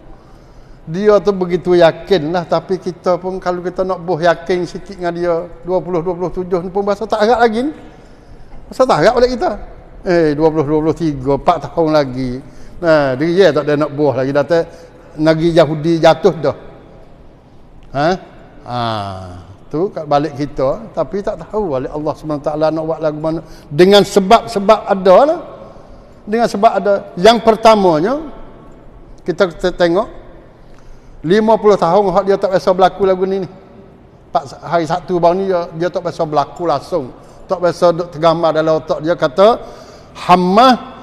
[SPEAKER 1] dia tu begitu yakin lah tapi kita pun kalau kita nak boh yakin sikit dengan dia 20 27 ni pun bahasa tak harap lagi ni. Masa tak harap oleh kita. Eh 20 23 4 tahun lagi. Nah, dia tak ada nak boh lagi datang Nagi Yahudi jatuh dah. Ha? Ha, tu kat balik kita tapi tak tahu Balik Allah SWT nak buat lagu mana dengan sebab-sebab ada lah dengan sebab ada yang pertamanya kita tengok 50 tahun hak dia tak biasa berlaku lagu ni ni Pak hari Sabtu baru ni dia, dia tak biasa berlaku langsung tak biasa duk tergambar dalam otak dia kata hamma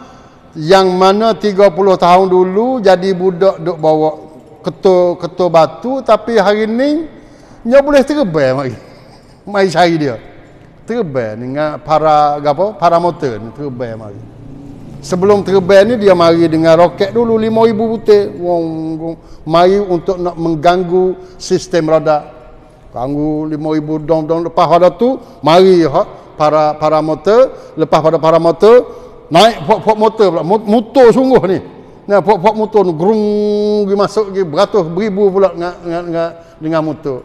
[SPEAKER 1] yang mana 30 tahun dulu jadi budak duk bawa ketul-ketul batu tapi hari ni yang boleh terbang mai mai cari dia terbang dengan para apa para motor ni terbang mari sebelum terbang ni dia mari dengan roket dulu 5000 butir wong mari untuk nak mengganggu sistem roda, ganggu 5000 dong dong lepas pada tu mari ha, para para motor lepas pada para motor naik pok pok motor pula motor sungguh ni ni pok pok motor ni gerung masuk lagi beratus beribu pula dengan dengan dengan, dengan motor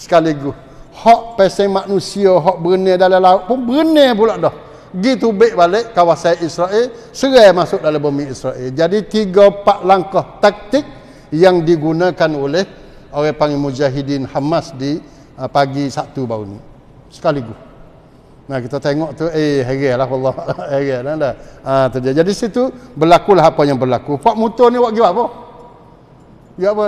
[SPEAKER 1] sekaligus hak pesen manusia hak berenang dalam laut pun berenang pula dah gitu baik balik kawasan Israel serai masuk dalam bumi Israel jadi tiga empat langkah taktik yang digunakan oleh orang panggil mujahidin Hamas di uh, pagi Sabtu baru ni sekaligus Nah kita tengok tu eh heranlah Allah heranlah dah. Ah tu dia. Jadi situ berlaku lah apa yang berlaku. Pak motor ni buat gi apa? Gi apa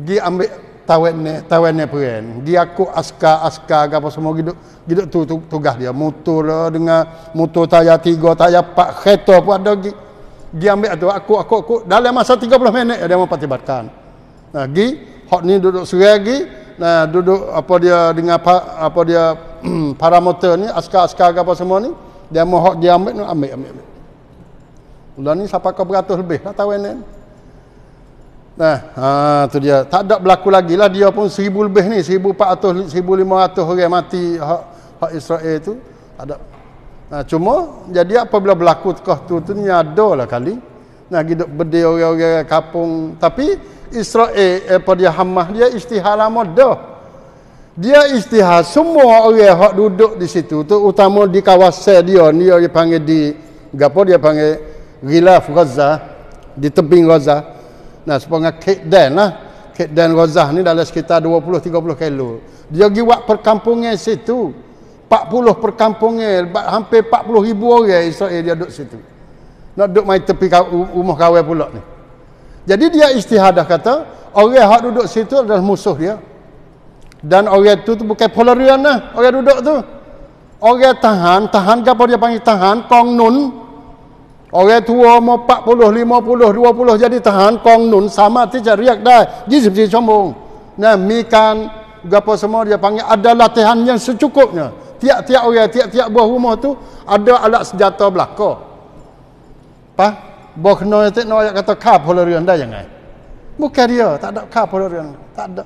[SPEAKER 1] ni? ambil tawen ne tawen ne puen dia aku aska aska apa semua gitu gitu tu, tu tugas dia motor lah dengan motor taya tiga taya empat kereta pun ada gi dia ambil tu aku aku aku dalam masa 30 minit dia mau patibatkan nah gi hot ni duduk surai gi nah duduk apa dia dengan apa, apa dia para motor ni aska aska apa semua ni dia mau hot dia ambil ambil ambil, ambil. Ulan ni siapa kau beratus lebih lah tawen ni. Nah, eh, ha, tu dia. Tak ada berlaku lagi lah. Dia pun seribu lebih ni. Seribu empat atau seribu lima ratus orang mati hak, hak Israel tu. Tak ada. Nah, cuma, jadi apabila berlaku tekah tu, tu ni ada lah kali. Nah, kita berdiri orang-orang kapung. Tapi, Israel, eh apa dia hamah, dia istihar lama dah. Dia istihar semua orang yang duduk di situ. Tu, utama di kawasan dia. Dia panggil di, apa dia panggil? Gilaf Gaza. Di tepi Gaza. Gaza. Nah, sepanggah dan lah. Kedan Rozah ni dalam sekitar 20-30 kilo. Dia pergi buat perkampungan situ. 40 perkampungan, hampir 40 ribu orang Israel dia duduk situ. Nak duduk main tepi rumah kawai pula ni. Jadi dia istihadah kata, orang yang duduk situ adalah musuh dia. Dan orang itu, tu bukan polarian lah, orang duduk tu. Orang tahan, tahan apa dia panggil tahan, kong nun. Orang tua umur 40, 50, 20 jadi tahan kong nun sama kan, dia jam. ada latihan yang secukupnya. tiap-tiap orang tiap-tiap buah rumah tu ada alat senjata belaka Pa? boh kena tak nak kata kap pola rian dah jangan bukan dia tak ada kap pola rian tak ada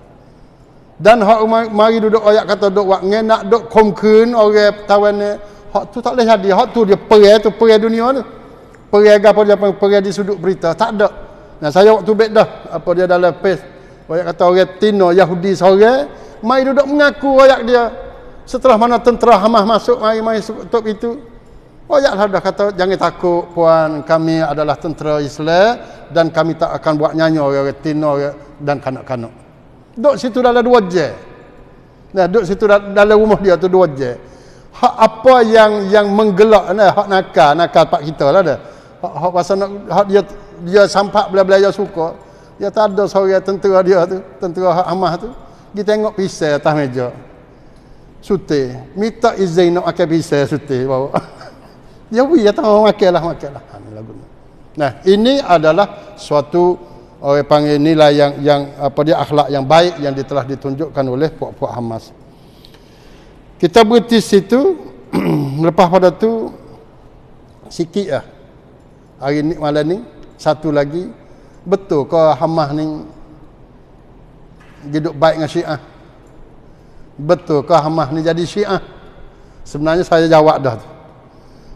[SPEAKER 1] dan hak mari duduk ayat kata duk wak ngenak duk kom kun orang tawan ni hak tu tak boleh jadi hak tu dia perai tu perai dunia tu periaga apa dia panggil di sudut berita tak ada nah saya waktu bet dah apa dia dalam page banyak kata orang Tino Yahudi sore mai duduk mengaku royak dia setelah mana tentera Hamas masuk mai mai top itu lah dah kata jangan takut puan kami adalah tentera Islam dan kami tak akan buat nyanyi orang-orang Tino dan kanak-kanak duduk situ dalam dua je nah duduk situ dalam rumah dia tu dua je hak apa yang yang menggelak nah hak nakal nakal pak kita lah dah hak rasa nak hak dia dia sampak bila-bila dia suka. Dia tak ada seorang tentera dia tu, tentera hak amah tu. Dia tengok pisau atas meja. Sute, minta izin nak makan pisau sute bawa. dia ya pergi dia ya tahu makanlah makanlah. Ha ni Nah, ini adalah suatu orang panggil nilai yang yang apa dia akhlak yang baik yang telah ditunjukkan oleh puak-puak Hamas. Kita berhenti situ lepas pada tu sikit lah hari ni malam ni satu lagi betul ke hamah ni hidup baik dengan Syiah betul ke hamah ni jadi Syiah sebenarnya saya jawab dah tu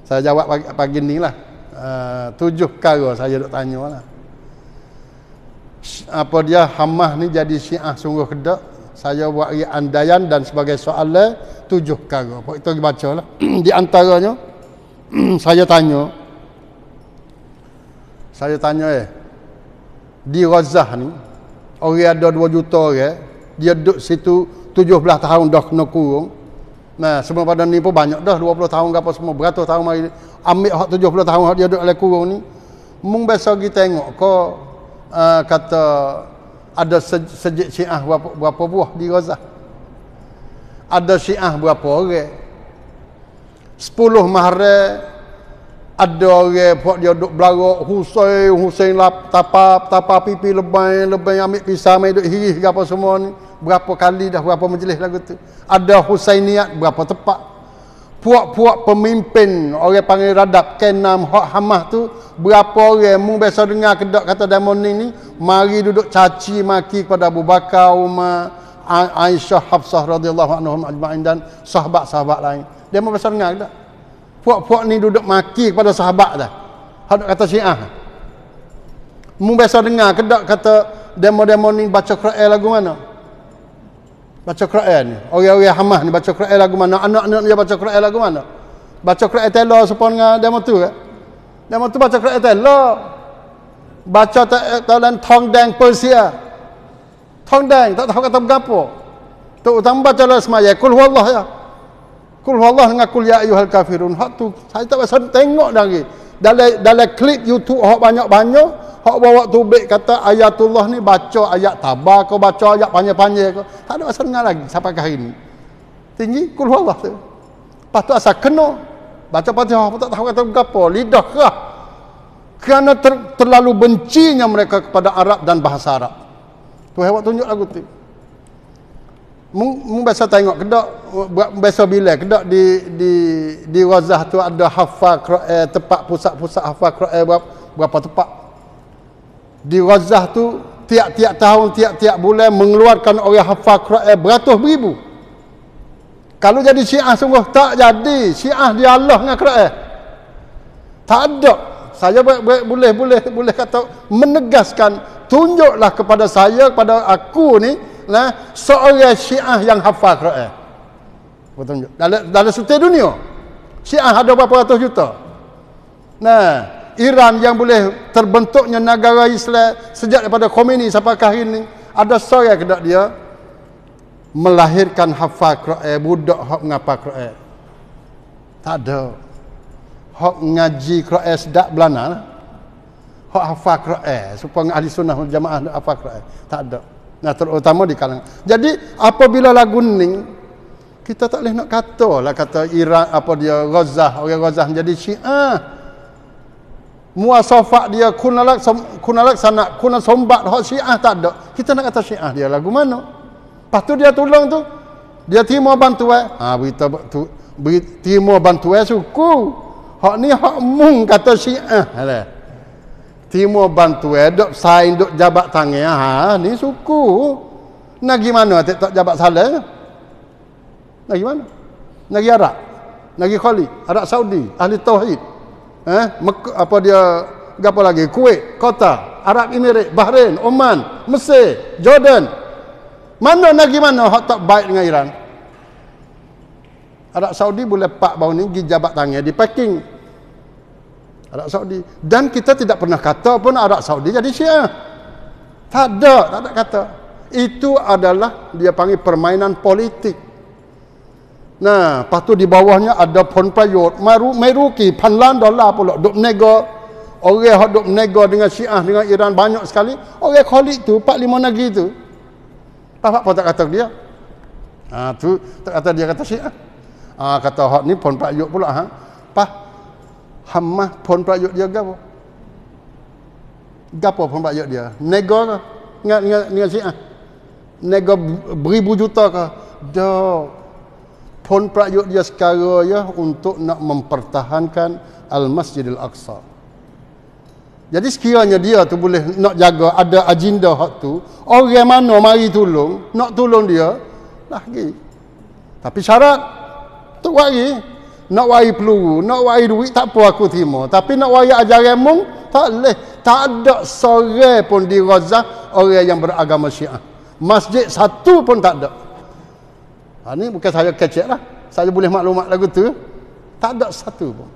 [SPEAKER 1] saya jawab pagi, pagi ni lah uh, tujuh perkara saya nak tanya lah apa dia hamah ni jadi Syiah sungguh kedak saya buat andaian dan sebagai soalan tujuh perkara. Apa itu dibacalah. Di antaranya saya tanya saya tanya eh di Razah ni orang ada 2 juta orang dia duduk situ 17 tahun dah kena kurung nah semua pada ni pun banyak dah 20 tahun apa semua beratus tahun mari ambil hak 70 tahun dia duduk dalam kurung ni mung biasa pergi tengok ko uh, eh, kata ada sejak syiah berapa, berapa buah di Razah ada syiah berapa orang 10 mahre ada orang buat dia duk belarak Husain Husain lap tapa tapa pipi lebay lebay ambil pisau, mai duk hirih apa semua ni berapa kali dah berapa majlis lagu tu ada Husainiat berapa tepat puak-puak pemimpin orang panggil radab Kenam, 6 hak Hamas tu berapa orang mu biasa dengar kedak kata demon ni mari duduk caci maki kepada Abu Bakar Umar Aisyah Hafsah radhiyallahu anhum ajma'in dan sahabat-sahabat lain demo biasa dengar kedak puak-puak ni duduk maki kepada sahabat dah. Hadap kata Syiah. Mu biasa dengar kedak kata demo-demo ni baca Quran lagu mana? Baca Quran ni. Orang-orang Hamas ni baca Quran lagu mana? Anak-anak dia baca Quran lagu mana? Baca Quran telo sepon dengan demo tu ke? Demo tu baca Quran telo. Baca dalam tong dang Persia. Tong dang, tak tahu kata bergapo. Tu utama baca lah semaya. Kul huwallah ya. Allah, ya. Kul Allah dengan kul ya ayuhal kafirun. Hak tu saya tak pasal tengok dah lagi. Dalam dalam klip YouTube hak banyak-banyak, hak bawa tu baik kata ayatullah ni baca ayat tabar kau baca ayat panjang-panjang kau. Tak ada pasal dengar lagi sampai ke hari ni. Tinggi kul Allah tu. Patut asal kena baca pasal apa tak tahu kata gapo lidah kah. Kerana ter, terlalu bencinya mereka kepada Arab dan bahasa Arab. Tu hebat tunjuk lagu tu. Tinggi mung biasa tengok kedok, buat biasa bila kedok di di di wazah tu ada hafal Quran eh, tempat pusat-pusat hafal Quran eh, berapa, berapa tempat di wazah tu tiap-tiap tahun tiap-tiap bulan mengeluarkan orang hafal Quran eh, beratus ribu kalau jadi syiah sungguh tak jadi syiah dia Allah dengan Quran tak ada saya boleh boleh boleh kata menegaskan tunjuklah kepada saya kepada aku ni lah, seorang syiah yang hafal Quran. Betul. Dalam dalam seluruh dunia. Syiah ada berapa ratus juta. Nah, Iran yang boleh terbentuknya negara Islam sejak daripada Khomeini sampai hari ini ada seorang kedak dia melahirkan hafal Quran budak hok ngapa Quran. Tak ada. Hok ngaji Quran sedak belana. Hok lah. hafal Quran supaya ahli sunnah jamaah hafal Quran. Tak ada. Nah, terutama di kalangan. Jadi apabila lagu ning kita tak boleh nak kata lah kata Iran apa dia Gaza, orang Gaza menjadi Syiah. Muasafak dia kunalak kunalak sana kuna sombat hak Syiah tak ada. Kita nak kata Syiah dia lagu mana? Pastu dia tolong tu. Dia terima bantuan. Eh? Ha berita tu berita terima bantuan eh? suku. Hak ni hak mung kata Syiah. Alah timo bantu edok sain dok jabat tangi ha ni suku nagi mana tak tak jabat salah nagi mana nagi arab nagi khali arab saudi ahli tauhid eh ha, Mek- apa dia gapo lagi kuwait kota arab emirat bahrain oman mesir jordan mana nagi mana hak tak baik dengan iran Arab Saudi boleh pak bau ni pergi jabat tangan di Peking. Arab Saudi dan kita tidak pernah kata pun Arab Saudi jadi Syiah. Tak ada, tak ada kata. Itu adalah dia panggil permainan politik. Nah, lepas di bawahnya ada pon payut. Meru, meruki, panlan dolar pula. Duk nego, Orang yang duk nego dengan Syiah, dengan Iran banyak sekali. Orang kholik tu, Pak 5 negeri tu. Tak apa tak kata dia. Ha, tu tak kata dia kata Syiah. Ha, kata hak ni pon payut pula. Ha? Pah, Hamah pun prajuk dia gapo? Gapo pun prajuk dia? Nego ke? Ingat ingat ingat si ah. Nego beribu juta ke? Dok. Pun prajuk dia sekara ya untuk nak mempertahankan Al-Masjidil Aqsa. Jadi sekiranya dia tu boleh nak jaga ada agenda hak tu, orang mana mari tolong, nak tolong dia, lah gi. Tapi syarat tu lagi nak wari peluru, nak wari duit tak apa aku terima. Tapi nak wari ajaran mung tak leh. Tak ada sore pun di Razak orang yang beragama Syiah. Masjid satu pun tak ada. Ha, ini bukan saya kecek lah. Saya boleh maklumat lagu tu. Tak ada satu pun.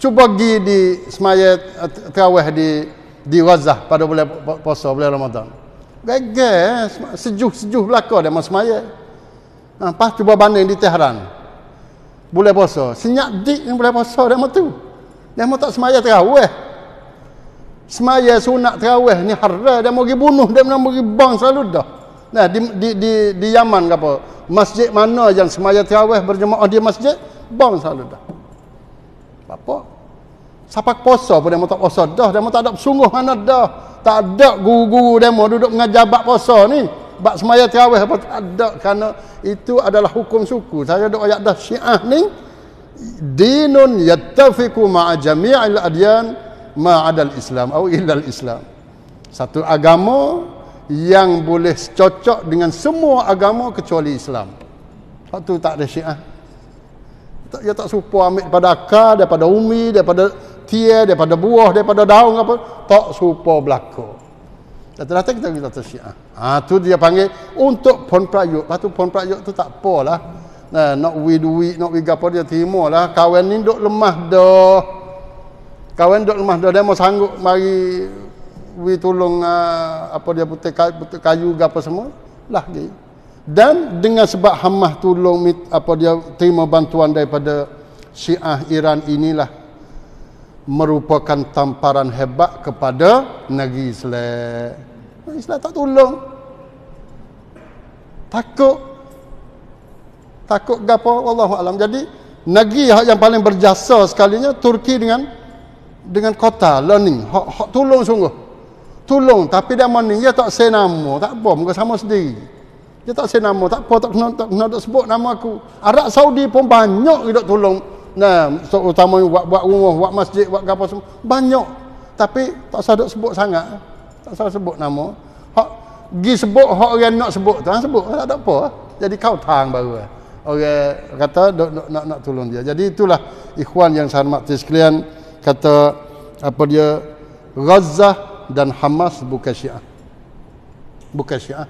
[SPEAKER 1] Cuba pergi di semaya terawih di di Razak pada bulan puasa, bulan Ramadan. Gagal. sejuk sejuk belakang dia masuk semaya. Ha, pas cuba banding di Tehran boleh puasa. Senyap dik yang boleh puasa dah tu. Dah tak semaya terawih. Semaya sunat terawih ni harra dia mau pergi bunuh dia mau pergi bang selalu dah. Nah di di di, di Yaman ke apa? Masjid mana yang semaya terawih berjemaah dia masjid bang selalu dah. Apa? Siapa puasa pun dia tak puasa dah. Dia tak ada sungguh mana dah. Tak ada guru-guru dia duduk mengajar bab puasa ni bab semaya terawih apa tak ada kerana itu adalah hukum suku saya ada ayat dah syiah ni dinun yattafiku ma'a jami'il adian maadal islam atau illa al-islam satu agama yang boleh cocok dengan semua agama kecuali Islam waktu tak ada syiah tak, ya tak supo ambil daripada akar daripada umi daripada tia daripada buah daripada daun apa tak supo belakang datang-datang kita pergi Dr. Syiah. Ha, ah, tu dia panggil untuk pon prayuk. Lepas tu pon prayuk tu tak apa Nah, nak we duit, nak we gapa dia terima lah. Kawan ni duk lemah dah. Kawan dok lemah dah. Dia mau sanggup mari we tolong uh, apa dia putih kayu, putih kayu gapa semua. Lah ni. Dan dengan sebab Hamah tolong apa dia terima bantuan daripada Syiah Iran inilah merupakan tamparan hebat kepada negeri Islam. Islam tak tolong. Takut. Takut gapo wallahu alam. Jadi negeri yang paling berjasa sekalinya Turki dengan dengan kota learning. Hak hak tolong sungguh. Tolong tapi dia mana dia tak say nama, tak apa muka sama sendiri. Dia tak say nama, tak apa tak kena tak kena tak sebut nama aku. Arab Saudi pun banyak dia tolong. Nah, terutamanya buat buat rumah, buat masjid, buat gapo semua. Banyak. Tapi tak sadar sebut sangat tak salah sebut nama hak gi sebut hak orang nak sebut tu sebut tak ada apa jadi kau tang baru eh. orang kata nak nak tolong dia jadi itulah ikhwan yang saya hormati sekalian kata apa dia Gaza dan Hamas bukan Syiah bukan Syiah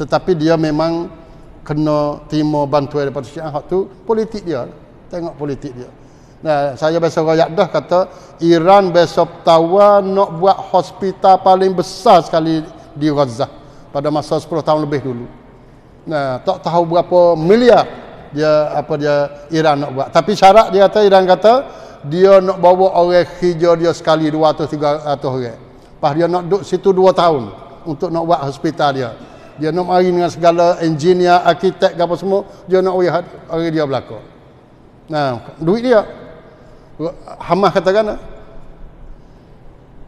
[SPEAKER 1] tetapi dia memang kena timo bantuan daripada Syiah hak tu politik dia tengok politik dia Nah, eh, saya biasa royak dah kata Iran besok tawa nak buat hospital paling besar sekali di Gaza pada masa 10 tahun lebih dulu. Nah, tak tahu berapa miliar dia apa dia Iran nak buat. Tapi syarat dia kata Iran kata dia nak bawa orang hijau dia sekali 200 300 orang. Pas dia nak duduk situ 2 tahun untuk nak buat hospital dia. Dia nak mari dengan segala engineer, arkitek apa semua, dia nak oi orang dia belaka. Nah, duit dia Hamas katakan ah,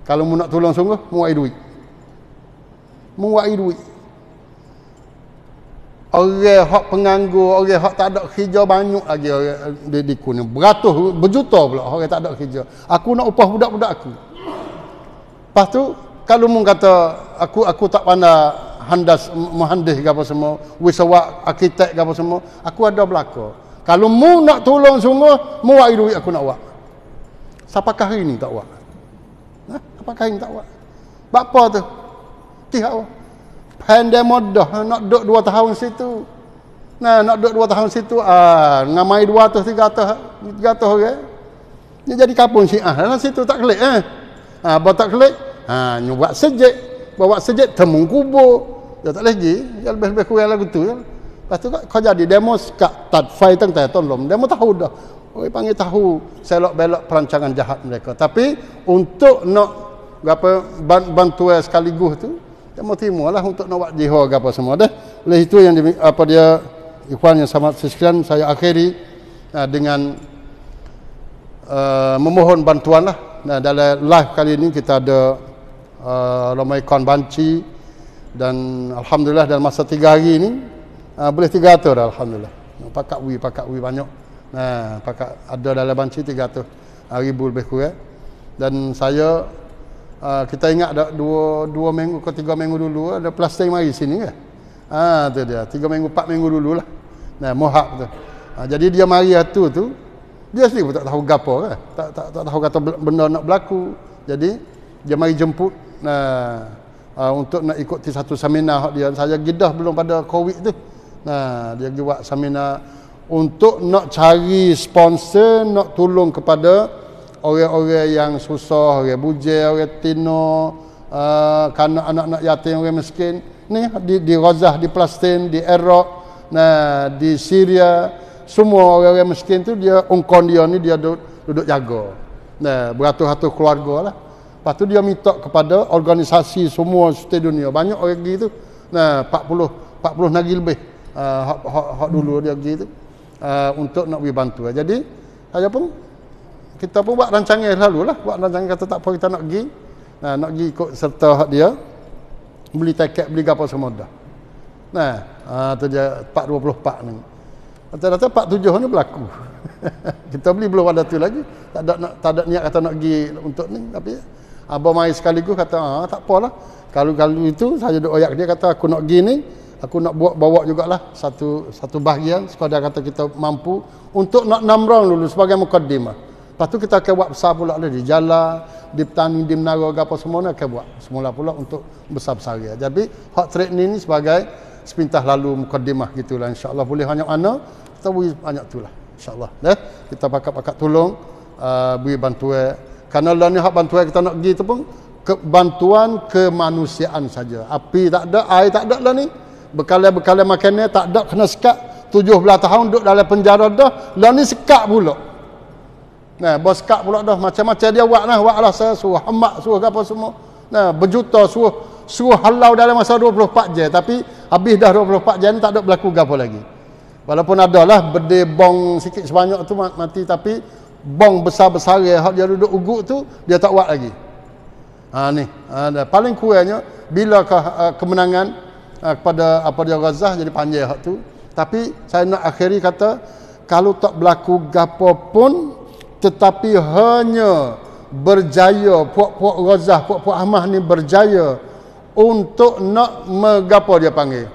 [SPEAKER 1] kalau mu nak tolong sungguh muai duit muai duit orang hak penganggur orang hak tak ada kerja banyak lagi di, di kuning beratus berjuta pula orang tak ada kerja aku nak upah budak-budak aku lepas tu kalau mu kata aku aku tak pandai handas muhandis ke apa semua wisawa arkitek ke apa semua aku ada belakang kalau mu nak tolong sungguh muai duit aku nak buat Siapakah hari ni tak buat? Ha? Apakah hari tak buat? Buat apa tu? Tihak apa? Pandai modah ha, nak duduk dua tahun situ. Nah, nak duduk dua tahun situ, ah, ngamai dua atau tiga atau tiga atau ya. okay? Ni jadi kapung si ah, dalam situ tak kelik eh. Ah, ha, tak kelik? Ha, nyoba sejek, bawa sejek temung kubur. Dia tak lagi, dia lebih-lebih kurang lagu tu. Ya. Lepas tu kau jadi demo sekat tadfai tentang tolong. Demo tahu dah. Orang panggil tahu selok-belok perancangan jahat mereka. Tapi untuk nak apa bantuan sekaligus tu, dia mesti timur untuk nak buat jihad apa semua dah. Oleh itu yang di, apa dia ikhwan yang sangat sekalian saya akhiri uh, dengan uh, memohon bantuan lah. Nah, dalam live kali ini kita ada uh, eh, ramai kawan banci dan alhamdulillah dalam masa tiga hari ini uh, boleh tiga atur alhamdulillah. Pakak wi pakak wi banyak. Nah, ha, pakak ada dalam banci 300 ribu lebih kurang. Dan saya uh, kita ingat dah dua dua minggu ke tiga minggu dulu ada plastik mari sini ke. Ah, tu dia. Tiga minggu, empat minggu dulu lah. Nah, mohak tu. Ah, jadi dia mari tu tu, dia sendiri pun tak tahu gapo kan. Tak, tak, tak tahu kata benda nak berlaku. Jadi, dia mari jemput. Nah, uh, untuk nak ikut satu seminar dia. Saya gedah belum pada COVID tu. Nah, dia buat seminar untuk nak cari sponsor nak tolong kepada orang-orang yang susah, orang bujang, orang tino, uh, anak-anak yatim, orang miskin. Ni di di Gazah, di Palestin, di Iraq, nah di Syria, semua orang-orang miskin tu dia ungkon dia ni dia duduk, duduk jaga. Nah, beratus-ratus keluarga lah. Lepas tu dia minta kepada organisasi semua seluruh dunia. Banyak orang gitu. Nah, 40 40 lagi lebih. Uh, hak, hak, hak dulu dia gitu. Hmm. Ah, untuk nak bagi bantu. Jadi, saya pun kita pun buat rancangan lalu lah. Buat rancangan kata tak apa kita nak pergi. Nah, nak pergi ikut serta hak dia. Beli tiket, beli gapa semua dah. Nah, itu ah, uh, dia part 24 ni. Kata-kata part 7 ni berlaku. kita beli belum ada tu lagi. Tak ada, nak, tak ada niat kata nak pergi untuk ni. Tapi Abang Mai sekaligus kata, ah, tak apalah. Kalau-kalau itu, saya duduk oyak dia kata, aku nak pergi ni aku nak buat bawa jugalah satu satu bahagian sekadar kata kita mampu untuk nak enam orang dulu sebagai mukaddimah. Lepas tu kita akan buat besar pula dia, di Jala, di petani, di menara apa semua ni akan buat semula pula untuk besar-besar dia. Jadi hot trade ni, ni sebagai sepintas lalu mukaddimah gitulah insya-Allah boleh banyak mana kita boleh banyak tulah. insya-Allah. Eh? kita pakat-pakat tolong uh, beri bantuan kerana lah ni hak bantuan kita nak pergi tu pun ke, bantuan kemanusiaan saja. Api tak ada, air tak ada lah ni bekala-bekala makanan tak ada kena sekat 17 tahun duduk dalam penjara dah dan lah ni sekat pula nah bos sekat pula dah macam-macam dia buat nah buatlah saya suruh hamak suruh apa semua nah berjuta suruh suruh halau dalam masa 24 jam tapi habis dah 24 jam tak ada berlaku apa lagi walaupun adalah berde bong sikit sebanyak tu mati tapi bong besar-besar yang dia duduk ugut tu dia tak buat lagi ha ni ha, paling kurangnya bila uh, kemenangan uh, kepada apa ah, dia Gaza jadi panjang hak tu tapi saya nak akhiri kata kalau tak berlaku gapo pun tetapi hanya berjaya puak-puak Gaza, puak-puak amah ni berjaya untuk nak megapo dia panggil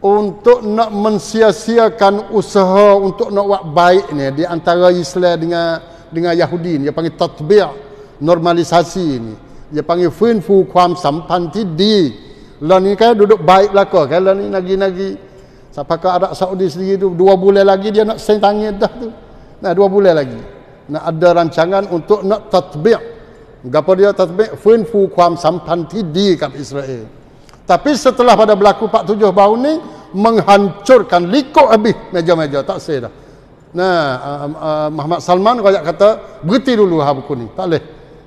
[SPEAKER 1] untuk nak mensia-siakan usaha untuk nak buat baik ni di antara Islam dengan dengan Yahudi ni dia panggil tatbi' normalisasi ni dia panggil finfu kuam sampan di. Lah ni kan duduk baik belaka kan lah ni nagi-nagi. Siapa ke Arab Saudi sendiri tu dua bulan lagi dia nak sign tangan dah tu. Nah dua bulan lagi. Nak ada rancangan untuk nak tatbik. Gapo dia tatbik fun fu kuam sampan tidi kat Israel. Tapi setelah pada berlaku tujuh bau ni menghancurkan likok habis meja-meja tak sah dah. Nah, uh, uh, Muhammad Salman royak kata berhenti dulu hal buku ni. Tak boleh.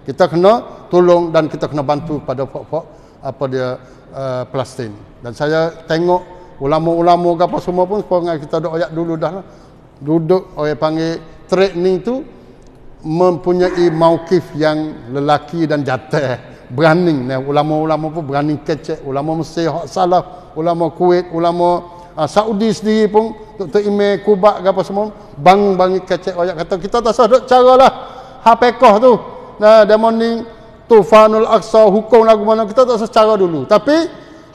[SPEAKER 1] Kita kena tolong dan kita kena bantu pada pokok apa dia Eh, Palestin. Dan saya tengok ulama-ulama ke apa semua pun sepanjang kita ada ayat dulu dah lah. Duduk orang panggil trade ni tu mempunyai maukif yang lelaki dan jatah. Berani ni ulama-ulama pun berani kecek. Ulama Mesir, Hak Salaf, ulama Kuwait, ulama uh, Saudi sendiri pun Dr. Ime Kubak ke apa semua bang-bang kecek orang kata kita tak sadar cara lah. Hapekoh tu. Nah, demoning Tufanul Aqsa hukum lagu mana kita tak secara dulu tapi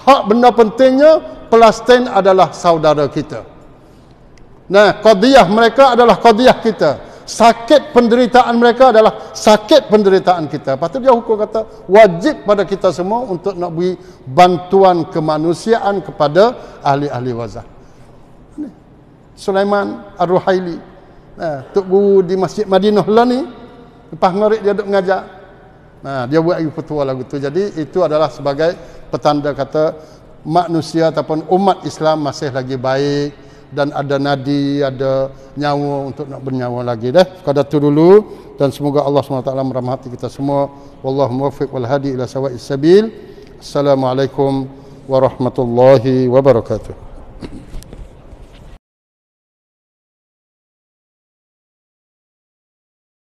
[SPEAKER 1] hak benda pentingnya Palestin adalah saudara kita nah qadiyah mereka adalah qadiyah kita sakit penderitaan mereka adalah sakit penderitaan kita lepas dia hukum kata wajib pada kita semua untuk nak beri bantuan kemanusiaan kepada ahli-ahli wazah Sulaiman Ar-Ruhaili eh, Tok Guru di Masjid Madinah lah ni lepas ngorek dia duduk mengajar Nah, dia buat lagi petua lagu tu. Jadi itu adalah sebagai petanda kata manusia ataupun umat Islam masih lagi baik dan ada nadi, ada nyawa untuk nak bernyawa lagi dah. Kada tu dulu dan semoga Allah SWT merahmati kita semua. Wallahu muwaffiq wal hadi ila sawa'is sabil. Assalamualaikum warahmatullahi wabarakatuh.